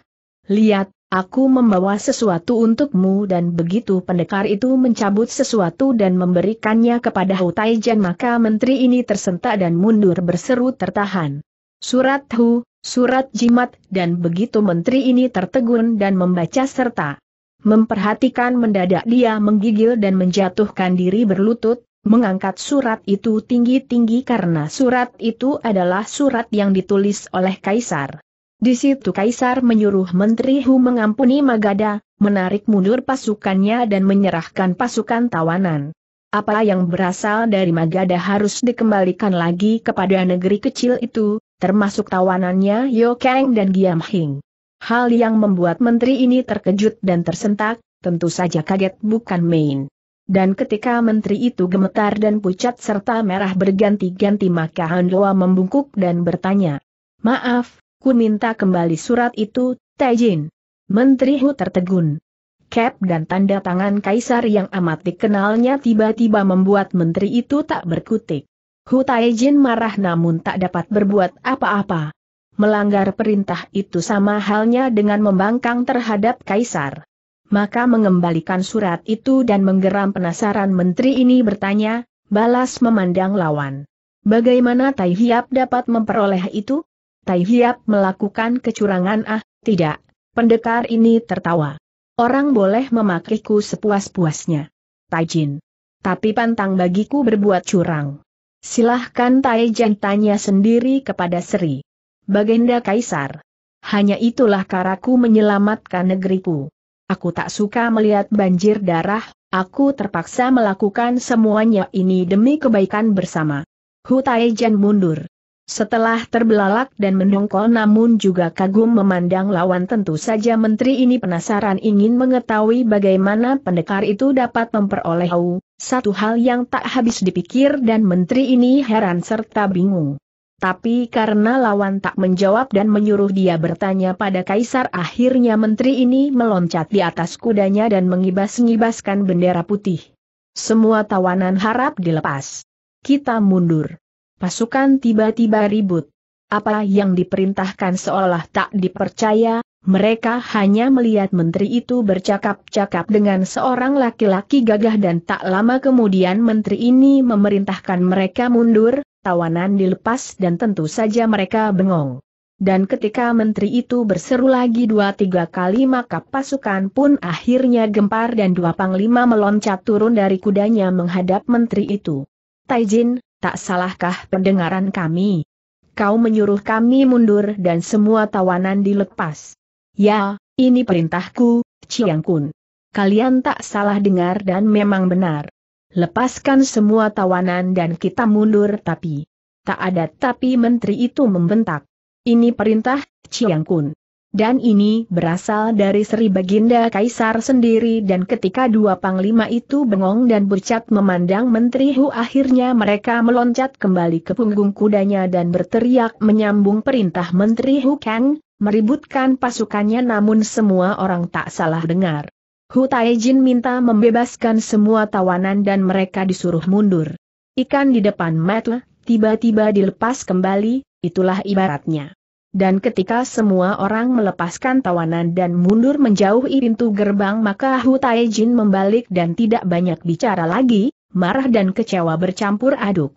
Lihat, Aku membawa sesuatu untukmu dan begitu pendekar itu mencabut sesuatu dan memberikannya kepada Hu Taijan maka menteri ini tersentak dan mundur berseru tertahan. Surat Hu, surat jimat dan begitu menteri ini tertegun dan membaca serta memperhatikan mendadak dia menggigil dan menjatuhkan diri berlutut, mengangkat surat itu tinggi-tinggi karena surat itu adalah surat yang ditulis oleh kaisar. Di situ Kaisar menyuruh Menteri Hu mengampuni Magada, menarik mundur pasukannya dan menyerahkan pasukan tawanan. Apa yang berasal dari Magada harus dikembalikan lagi kepada negeri kecil itu, termasuk tawanannya Kang dan Giam Hing. Hal yang membuat menteri ini terkejut dan tersentak, tentu saja kaget bukan main. Dan ketika menteri itu gemetar dan pucat serta merah berganti-ganti maka Handoa membungkuk dan bertanya, Maaf, Ku minta kembali surat itu, Taijin. Menteri Hu tertegun. Cap dan tanda tangan kaisar yang amat dikenalnya tiba-tiba membuat menteri itu tak berkutik. Hu Taijin marah namun tak dapat berbuat apa-apa. Melanggar perintah itu sama halnya dengan membangkang terhadap kaisar. Maka mengembalikan surat itu dan menggeram penasaran menteri ini bertanya, balas memandang lawan. Bagaimana Tai Hiap dapat memperoleh itu? Tai Hiap melakukan kecurangan ah, tidak. Pendekar ini tertawa. Orang boleh memakiku sepuas-puasnya. Tajin. Tapi pantang bagiku berbuat curang. Silahkan Tai Jin tanya sendiri kepada Sri. Baginda Kaisar. Hanya itulah karaku menyelamatkan negeriku. Aku tak suka melihat banjir darah, aku terpaksa melakukan semuanya ini demi kebaikan bersama. Hu Taijan mundur. Setelah terbelalak dan mendongkol namun juga kagum memandang lawan tentu saja menteri ini penasaran ingin mengetahui bagaimana pendekar itu dapat memperoleh au, satu hal yang tak habis dipikir dan menteri ini heran serta bingung. Tapi karena lawan tak menjawab dan menyuruh dia bertanya pada kaisar akhirnya menteri ini meloncat di atas kudanya dan mengibas-ngibaskan bendera putih. Semua tawanan harap dilepas. Kita mundur. Pasukan tiba-tiba ribut. Apa yang diperintahkan seolah tak dipercaya, mereka hanya melihat menteri itu bercakap-cakap dengan seorang laki-laki gagah dan tak lama kemudian menteri ini memerintahkan mereka mundur, tawanan dilepas dan tentu saja mereka bengong. Dan ketika menteri itu berseru lagi dua tiga kali maka pasukan pun akhirnya gempar dan dua panglima meloncat turun dari kudanya menghadap menteri itu. Taijin, tak salahkah pendengaran kami? Kau menyuruh kami mundur dan semua tawanan dilepas. Ya, ini perintahku, Chiang Kun. Kalian tak salah dengar dan memang benar. Lepaskan semua tawanan dan kita mundur tapi. Tak ada tapi menteri itu membentak. Ini perintah, Chiang Kun dan ini berasal dari Sri Baginda Kaisar sendiri dan ketika dua panglima itu bengong dan bercat memandang Menteri Hu akhirnya mereka meloncat kembali ke punggung kudanya dan berteriak menyambung perintah Menteri Hu Kang, meributkan pasukannya namun semua orang tak salah dengar. Hu Taijin minta membebaskan semua tawanan dan mereka disuruh mundur. Ikan di depan mata, tiba-tiba dilepas kembali, itulah ibaratnya dan ketika semua orang melepaskan tawanan dan mundur menjauhi pintu gerbang maka Hu Taijin membalik dan tidak banyak bicara lagi, marah dan kecewa bercampur aduk.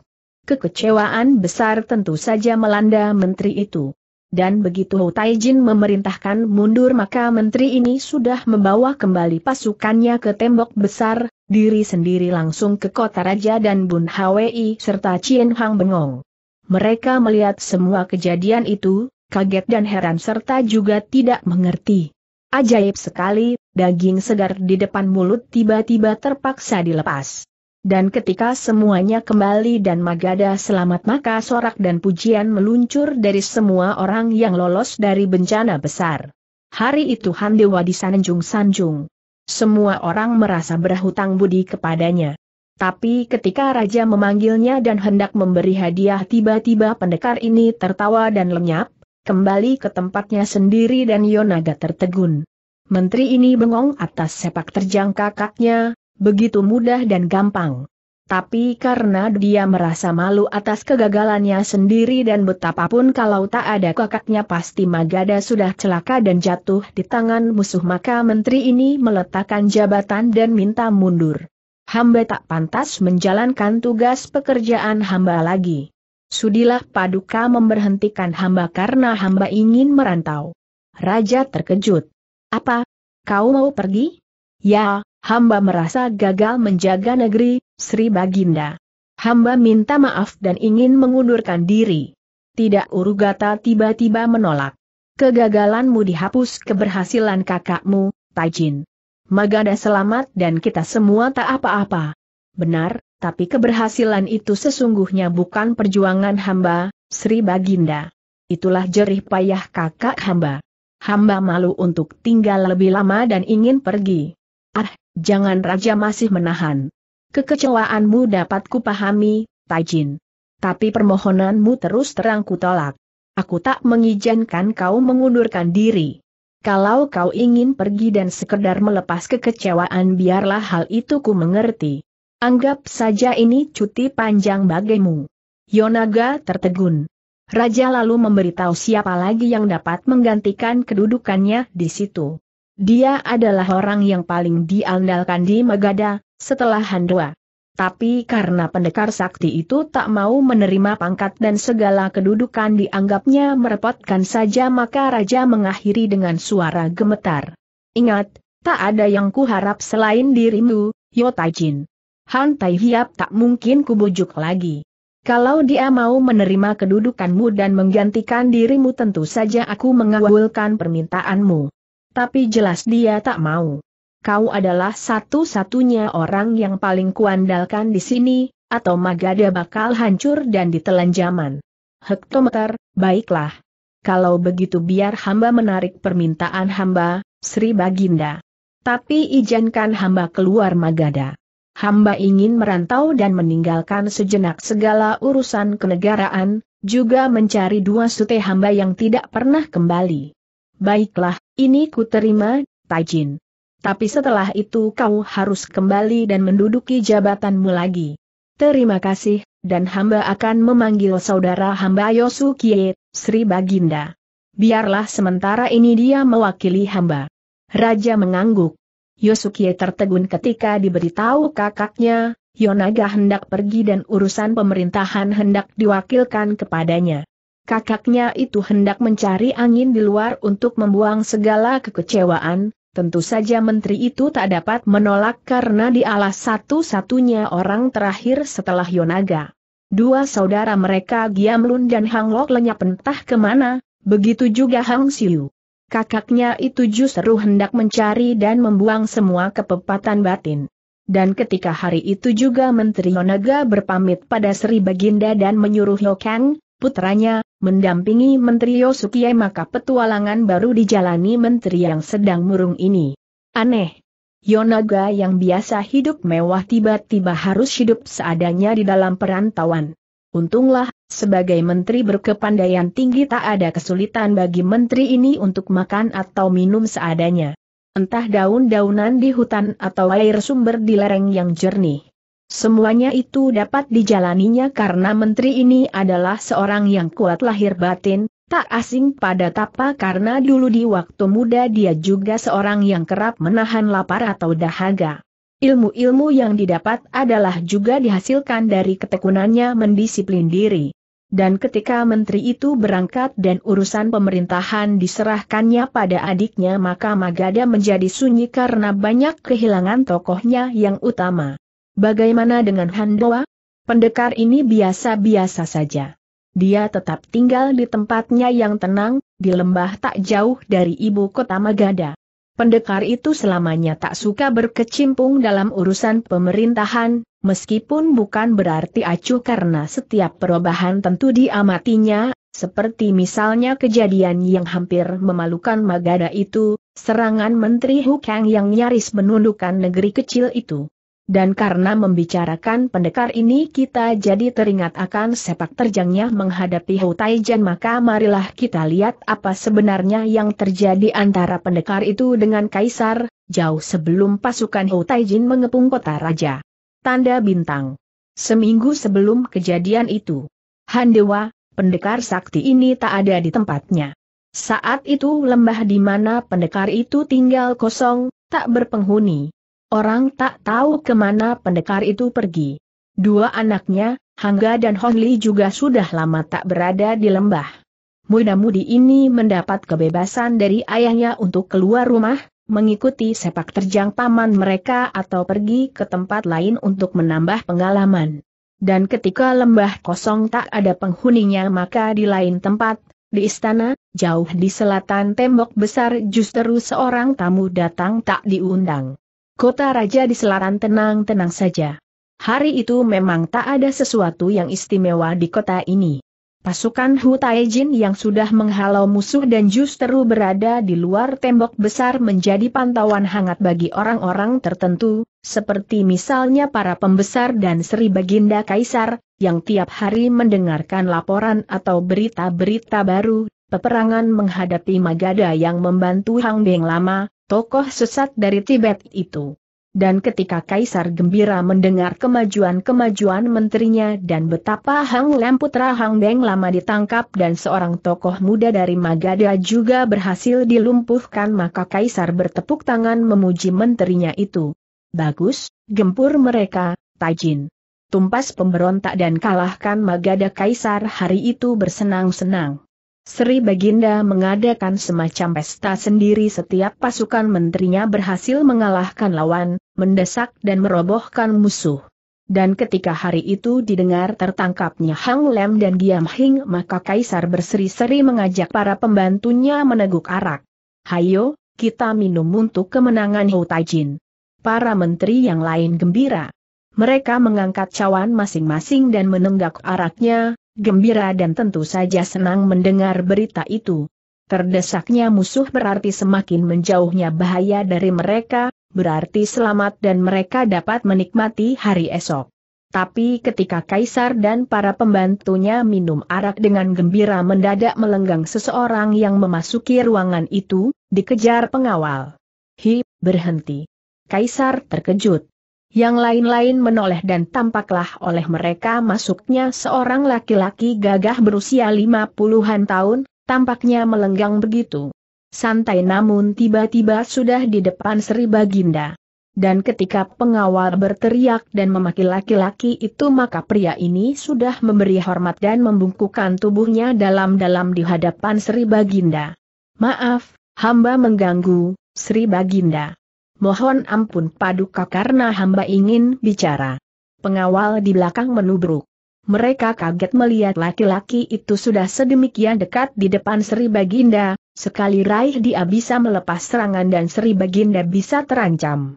Kekecewaan besar tentu saja melanda menteri itu. Dan begitu Hu Taijin memerintahkan mundur maka menteri ini sudah membawa kembali pasukannya ke tembok besar, diri sendiri langsung ke kota raja dan Bun Hwi serta Cien Hang Bengong. Mereka melihat semua kejadian itu, kaget dan heran serta juga tidak mengerti. Ajaib sekali, daging segar di depan mulut tiba-tiba terpaksa dilepas. Dan ketika semuanya kembali dan Magada selamat maka sorak dan pujian meluncur dari semua orang yang lolos dari bencana besar. Hari itu Handewa Dewa disanjung-sanjung. Semua orang merasa berhutang budi kepadanya. Tapi ketika raja memanggilnya dan hendak memberi hadiah tiba-tiba pendekar ini tertawa dan lenyap, kembali ke tempatnya sendiri dan Yonaga tertegun. Menteri ini bengong atas sepak terjang kakaknya, begitu mudah dan gampang. Tapi karena dia merasa malu atas kegagalannya sendiri dan betapapun kalau tak ada kakaknya pasti Magada sudah celaka dan jatuh di tangan musuh maka menteri ini meletakkan jabatan dan minta mundur. Hamba tak pantas menjalankan tugas pekerjaan hamba lagi. Sudilah Paduka memberhentikan hamba karena hamba ingin merantau. Raja terkejut. Apa? Kau mau pergi? Ya, hamba merasa gagal menjaga negeri, Sri Baginda. Hamba minta maaf dan ingin mengundurkan diri. Tidak Urugata tiba-tiba menolak. Kegagalanmu dihapus keberhasilan kakakmu, Tajin. Maganda selamat dan kita semua tak apa-apa. Benar, tapi keberhasilan itu sesungguhnya bukan perjuangan hamba, Sri Baginda. Itulah jerih payah kakak hamba. Hamba malu untuk tinggal lebih lama dan ingin pergi. Ah, jangan raja masih menahan. Kekecewaanmu dapat kupahami, Tajin. Tapi permohonanmu terus terang kutolak. Aku tak mengizinkan kau mengundurkan diri. Kalau kau ingin pergi dan sekedar melepas kekecewaan biarlah hal itu ku mengerti. Anggap saja ini cuti panjang bagimu. Yonaga tertegun. Raja lalu memberitahu siapa lagi yang dapat menggantikan kedudukannya di situ. Dia adalah orang yang paling diandalkan di Megada, setelah Handwa. Tapi karena pendekar sakti itu tak mau menerima pangkat dan segala kedudukan dianggapnya merepotkan saja maka Raja mengakhiri dengan suara gemetar. Ingat, tak ada yang kuharap selain dirimu, Yotajin. Han Tai Hiap tak mungkin kubujuk lagi. Kalau dia mau menerima kedudukanmu dan menggantikan dirimu tentu saja aku mengawulkan permintaanmu. Tapi jelas dia tak mau. Kau adalah satu-satunya orang yang paling kuandalkan di sini, atau Magada bakal hancur dan ditelan zaman. Hektometer, baiklah. Kalau begitu biar hamba menarik permintaan hamba, Sri Baginda. Tapi izinkan hamba keluar Magada hamba ingin merantau dan meninggalkan sejenak segala urusan kenegaraan, juga mencari dua sute hamba yang tidak pernah kembali. Baiklah, ini ku terima, Taijin. Tapi setelah itu kau harus kembali dan menduduki jabatanmu lagi. Terima kasih, dan hamba akan memanggil saudara hamba Yosu Kie, Sri Baginda. Biarlah sementara ini dia mewakili hamba. Raja mengangguk. Yosuke tertegun ketika diberitahu kakaknya, Yonaga hendak pergi dan urusan pemerintahan hendak diwakilkan kepadanya. Kakaknya itu hendak mencari angin di luar untuk membuang segala kekecewaan, tentu saja menteri itu tak dapat menolak karena dialah satu-satunya orang terakhir setelah Yonaga. Dua saudara mereka Giamlun dan Hang lenyap entah kemana, begitu juga Hang Siu kakaknya itu justru hendak mencari dan membuang semua kepepatan batin. Dan ketika hari itu juga Menteri Yonaga berpamit pada Sri Baginda dan menyuruh Yokeng, putranya, mendampingi Menteri Yosuke maka petualangan baru dijalani Menteri yang sedang murung ini. Aneh. Yonaga yang biasa hidup mewah tiba-tiba harus hidup seadanya di dalam perantauan. Untunglah, sebagai menteri berkepandaian tinggi tak ada kesulitan bagi menteri ini untuk makan atau minum seadanya. Entah daun-daunan di hutan atau air sumber di lereng yang jernih. Semuanya itu dapat dijalaninya karena menteri ini adalah seorang yang kuat lahir batin, tak asing pada tapa karena dulu di waktu muda dia juga seorang yang kerap menahan lapar atau dahaga. Ilmu-ilmu yang didapat adalah juga dihasilkan dari ketekunannya mendisiplin diri. Dan ketika menteri itu berangkat dan urusan pemerintahan diserahkannya pada adiknya maka Magada menjadi sunyi karena banyak kehilangan tokohnya yang utama. Bagaimana dengan Handoa? Pendekar ini biasa-biasa saja. Dia tetap tinggal di tempatnya yang tenang, di lembah tak jauh dari ibu kota Magada. Pendekar itu selamanya tak suka berkecimpung dalam urusan pemerintahan, meskipun bukan berarti acuh karena setiap perubahan tentu diamatinya, seperti misalnya kejadian yang hampir memalukan Magada itu, serangan Menteri Hukang yang nyaris menundukkan negeri kecil itu. Dan karena membicarakan pendekar ini kita jadi teringat akan sepak terjangnya menghadapi Hou Taijan maka marilah kita lihat apa sebenarnya yang terjadi antara pendekar itu dengan kaisar, jauh sebelum pasukan Hou Taijin mengepung kota raja. Tanda bintang. Seminggu sebelum kejadian itu, Handewa, pendekar sakti ini tak ada di tempatnya. Saat itu lembah di mana pendekar itu tinggal kosong, tak berpenghuni. Orang tak tahu kemana pendekar itu pergi. Dua anaknya, Hangga dan Hongli juga sudah lama tak berada di lembah. Muda-mudi ini mendapat kebebasan dari ayahnya untuk keluar rumah, mengikuti sepak terjang paman mereka atau pergi ke tempat lain untuk menambah pengalaman. Dan ketika lembah kosong tak ada penghuninya maka di lain tempat, di istana, jauh di selatan tembok besar justru seorang tamu datang tak diundang kota raja di selaran tenang-tenang saja. Hari itu memang tak ada sesuatu yang istimewa di kota ini. Pasukan Hu Taijin yang sudah menghalau musuh dan justru berada di luar tembok besar menjadi pantauan hangat bagi orang-orang tertentu, seperti misalnya para pembesar dan Sri Baginda Kaisar, yang tiap hari mendengarkan laporan atau berita-berita baru, peperangan menghadapi Magada yang membantu Hang Beng lama, tokoh sesat dari Tibet itu. Dan ketika Kaisar gembira mendengar kemajuan-kemajuan menterinya dan betapa Hang Lem putra Hang Deng lama ditangkap dan seorang tokoh muda dari Magadha juga berhasil dilumpuhkan maka Kaisar bertepuk tangan memuji menterinya itu. Bagus, gempur mereka, Tajin. Tumpas pemberontak dan kalahkan Magadha Kaisar hari itu bersenang-senang. Sri Baginda mengadakan semacam pesta sendiri setiap pasukan menterinya berhasil mengalahkan lawan, mendesak dan merobohkan musuh. Dan ketika hari itu didengar tertangkapnya Hang Lem dan Giam Hing maka Kaisar berseri-seri mengajak para pembantunya meneguk arak. Hayo, kita minum untuk kemenangan Taijin. Para menteri yang lain gembira. Mereka mengangkat cawan masing-masing dan menenggak araknya, gembira dan tentu saja senang mendengar berita itu. Terdesaknya musuh berarti semakin menjauhnya bahaya dari mereka, berarti selamat dan mereka dapat menikmati hari esok. Tapi ketika kaisar dan para pembantunya minum arak dengan gembira mendadak melenggang seseorang yang memasuki ruangan itu, dikejar pengawal. Hi, berhenti. Kaisar terkejut. Yang lain-lain menoleh dan tampaklah oleh mereka masuknya seorang laki-laki gagah berusia lima puluhan tahun, tampaknya melenggang begitu. Santai namun tiba-tiba sudah di depan Sri Baginda. Dan ketika pengawal berteriak dan memaki laki-laki itu maka pria ini sudah memberi hormat dan membungkukan tubuhnya dalam-dalam di hadapan Sri Baginda. Maaf, hamba mengganggu, Sri Baginda mohon ampun paduka karena hamba ingin bicara. Pengawal di belakang menubruk. Mereka kaget melihat laki-laki itu sudah sedemikian dekat di depan Sri Baginda, sekali raih dia bisa melepas serangan dan Sri Baginda bisa terancam.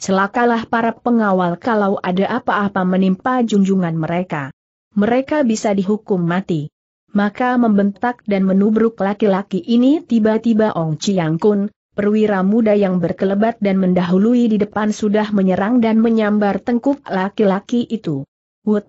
Celakalah para pengawal kalau ada apa-apa menimpa junjungan mereka. Mereka bisa dihukum mati. Maka membentak dan menubruk laki-laki ini tiba-tiba Ong Chiang Kun, Perwira muda yang berkelebat dan mendahului di depan sudah menyerang dan menyambar tengkuk laki-laki itu. Wut!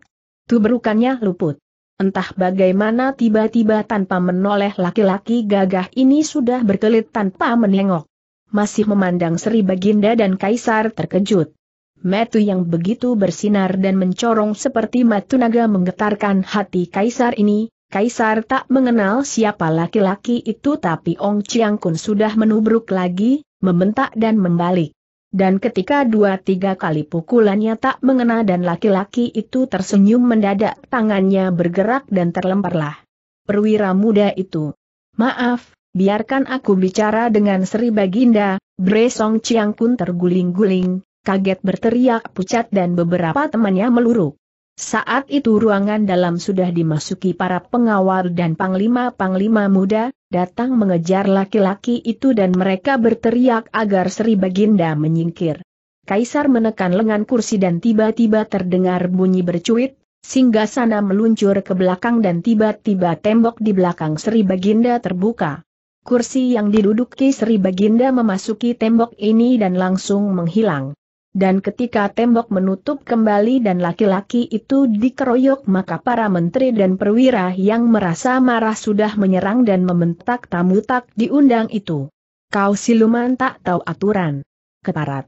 Tuberukannya luput. Entah bagaimana tiba-tiba tanpa menoleh laki-laki gagah ini sudah berkelit tanpa menengok. Masih memandang Sri Baginda dan Kaisar terkejut. Metu yang begitu bersinar dan mencorong seperti matu naga menggetarkan hati Kaisar ini, Kaisar tak mengenal siapa laki-laki itu tapi Ong Chiang Kun sudah menubruk lagi, membentak dan membalik. Dan ketika dua tiga kali pukulannya tak mengena dan laki-laki itu tersenyum mendadak tangannya bergerak dan terlemparlah. Perwira muda itu. Maaf, biarkan aku bicara dengan Sri Baginda, Bre Song Chiang Kun terguling-guling, kaget berteriak pucat dan beberapa temannya meluruk. Saat itu ruangan dalam sudah dimasuki para pengawal dan panglima-panglima muda, datang mengejar laki-laki itu dan mereka berteriak agar Sri Baginda menyingkir. Kaisar menekan lengan kursi dan tiba-tiba terdengar bunyi bercuit, sehingga sana meluncur ke belakang dan tiba-tiba tembok di belakang Sri Baginda terbuka. Kursi yang diduduki Sri Baginda memasuki tembok ini dan langsung menghilang dan ketika tembok menutup kembali dan laki-laki itu dikeroyok maka para menteri dan perwira yang merasa marah sudah menyerang dan membentak tamu tak diundang itu. Kau siluman tak tahu aturan. Keparat.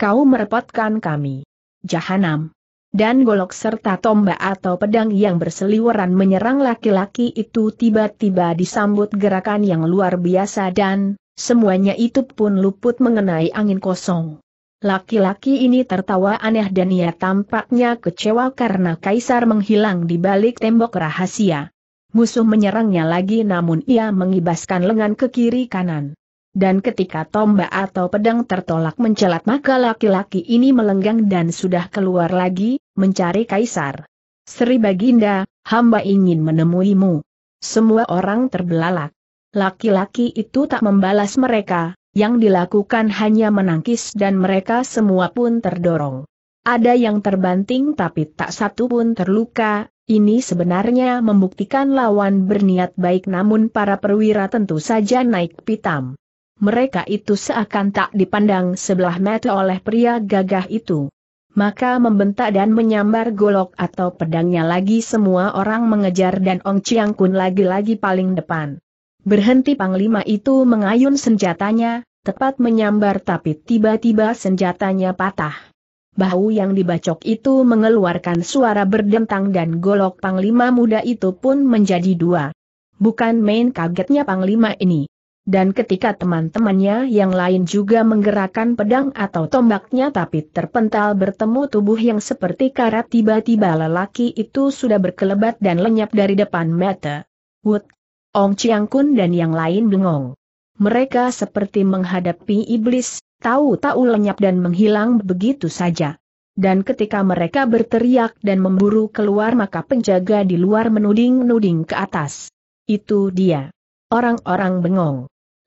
Kau merepotkan kami. Jahanam. Dan golok serta tombak atau pedang yang berseliweran menyerang laki-laki itu tiba-tiba disambut gerakan yang luar biasa dan, semuanya itu pun luput mengenai angin kosong. Laki-laki ini tertawa aneh dan ia tampaknya kecewa karena Kaisar menghilang di balik tembok rahasia. Musuh menyerangnya lagi namun ia mengibaskan lengan ke kiri kanan. Dan ketika tombak atau pedang tertolak mencelat maka laki-laki ini melenggang dan sudah keluar lagi, mencari Kaisar. Sri Baginda, hamba ingin menemuimu. Semua orang terbelalak. Laki-laki itu tak membalas mereka, yang dilakukan hanya menangkis dan mereka semua pun terdorong. Ada yang terbanting tapi tak satu pun terluka, ini sebenarnya membuktikan lawan berniat baik namun para perwira tentu saja naik pitam. Mereka itu seakan tak dipandang sebelah mata oleh pria gagah itu. Maka membentak dan menyambar golok atau pedangnya lagi semua orang mengejar dan Ong Chiang Kun lagi-lagi paling depan. Berhenti panglima itu mengayun senjatanya, tepat menyambar tapi tiba-tiba senjatanya patah. Bahu yang dibacok itu mengeluarkan suara berdentang dan golok panglima muda itu pun menjadi dua. Bukan main kagetnya panglima ini. Dan ketika teman-temannya yang lain juga menggerakkan pedang atau tombaknya tapi terpental bertemu tubuh yang seperti karat tiba-tiba lelaki itu sudah berkelebat dan lenyap dari depan mata. Wut Om Chiang Kun dan yang lain bengong. Mereka seperti menghadapi iblis, tahu-tahu lenyap dan menghilang begitu saja. Dan ketika mereka berteriak dan memburu keluar maka penjaga di luar menuding-nuding ke atas. Itu dia. Orang-orang bengong.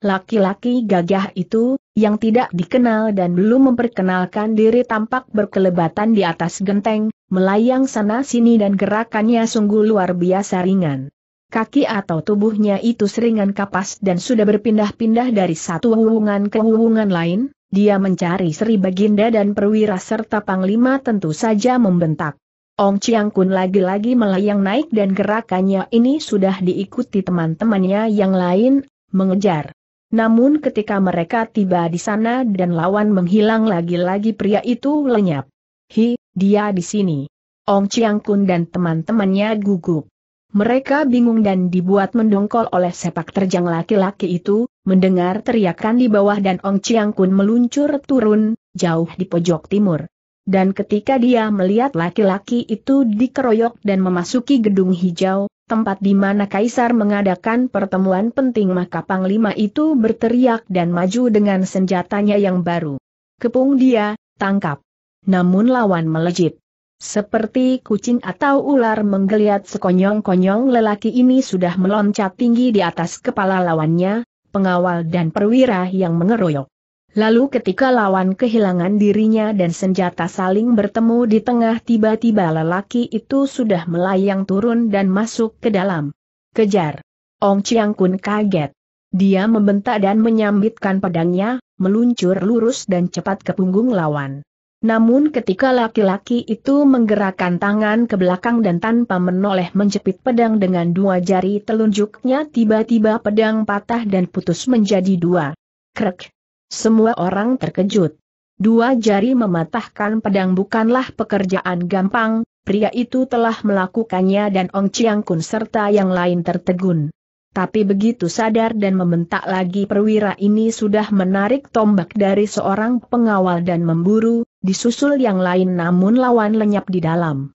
Laki-laki gagah itu, yang tidak dikenal dan belum memperkenalkan diri tampak berkelebatan di atas genteng, melayang sana-sini dan gerakannya sungguh luar biasa ringan. Kaki atau tubuhnya itu seringan kapas dan sudah berpindah-pindah dari satu hubungan ke hubungan lain, dia mencari Sri Baginda dan perwira serta Panglima tentu saja membentak. Ong Chiang Kun lagi-lagi melayang naik dan gerakannya ini sudah diikuti teman-temannya yang lain, mengejar. Namun ketika mereka tiba di sana dan lawan menghilang lagi-lagi pria itu lenyap. Hi, dia di sini. Ong Chiang Kun dan teman-temannya gugup. Mereka bingung dan dibuat mendongkol oleh sepak terjang laki-laki itu, mendengar teriakan di bawah dan Ong Chiang Kun meluncur turun, jauh di pojok timur. Dan ketika dia melihat laki-laki itu dikeroyok dan memasuki gedung hijau, tempat di mana Kaisar mengadakan pertemuan penting maka Panglima itu berteriak dan maju dengan senjatanya yang baru. Kepung dia, tangkap. Namun lawan melejit. Seperti kucing atau ular menggeliat sekonyong-konyong lelaki ini sudah meloncat tinggi di atas kepala lawannya, pengawal dan perwira yang mengeroyok. Lalu ketika lawan kehilangan dirinya dan senjata saling bertemu di tengah tiba-tiba lelaki itu sudah melayang turun dan masuk ke dalam. Kejar! Ong Chiang Kun kaget. Dia membentak dan menyambitkan pedangnya, meluncur lurus dan cepat ke punggung lawan. Namun ketika laki-laki itu menggerakkan tangan ke belakang dan tanpa menoleh menjepit pedang dengan dua jari telunjuknya tiba-tiba pedang patah dan putus menjadi dua. Krek. Semua orang terkejut. Dua jari mematahkan pedang bukanlah pekerjaan gampang, pria itu telah melakukannya dan Ong Chiang Kun serta yang lain tertegun tapi begitu sadar dan membentak lagi perwira ini sudah menarik tombak dari seorang pengawal dan memburu, disusul yang lain namun lawan lenyap di dalam.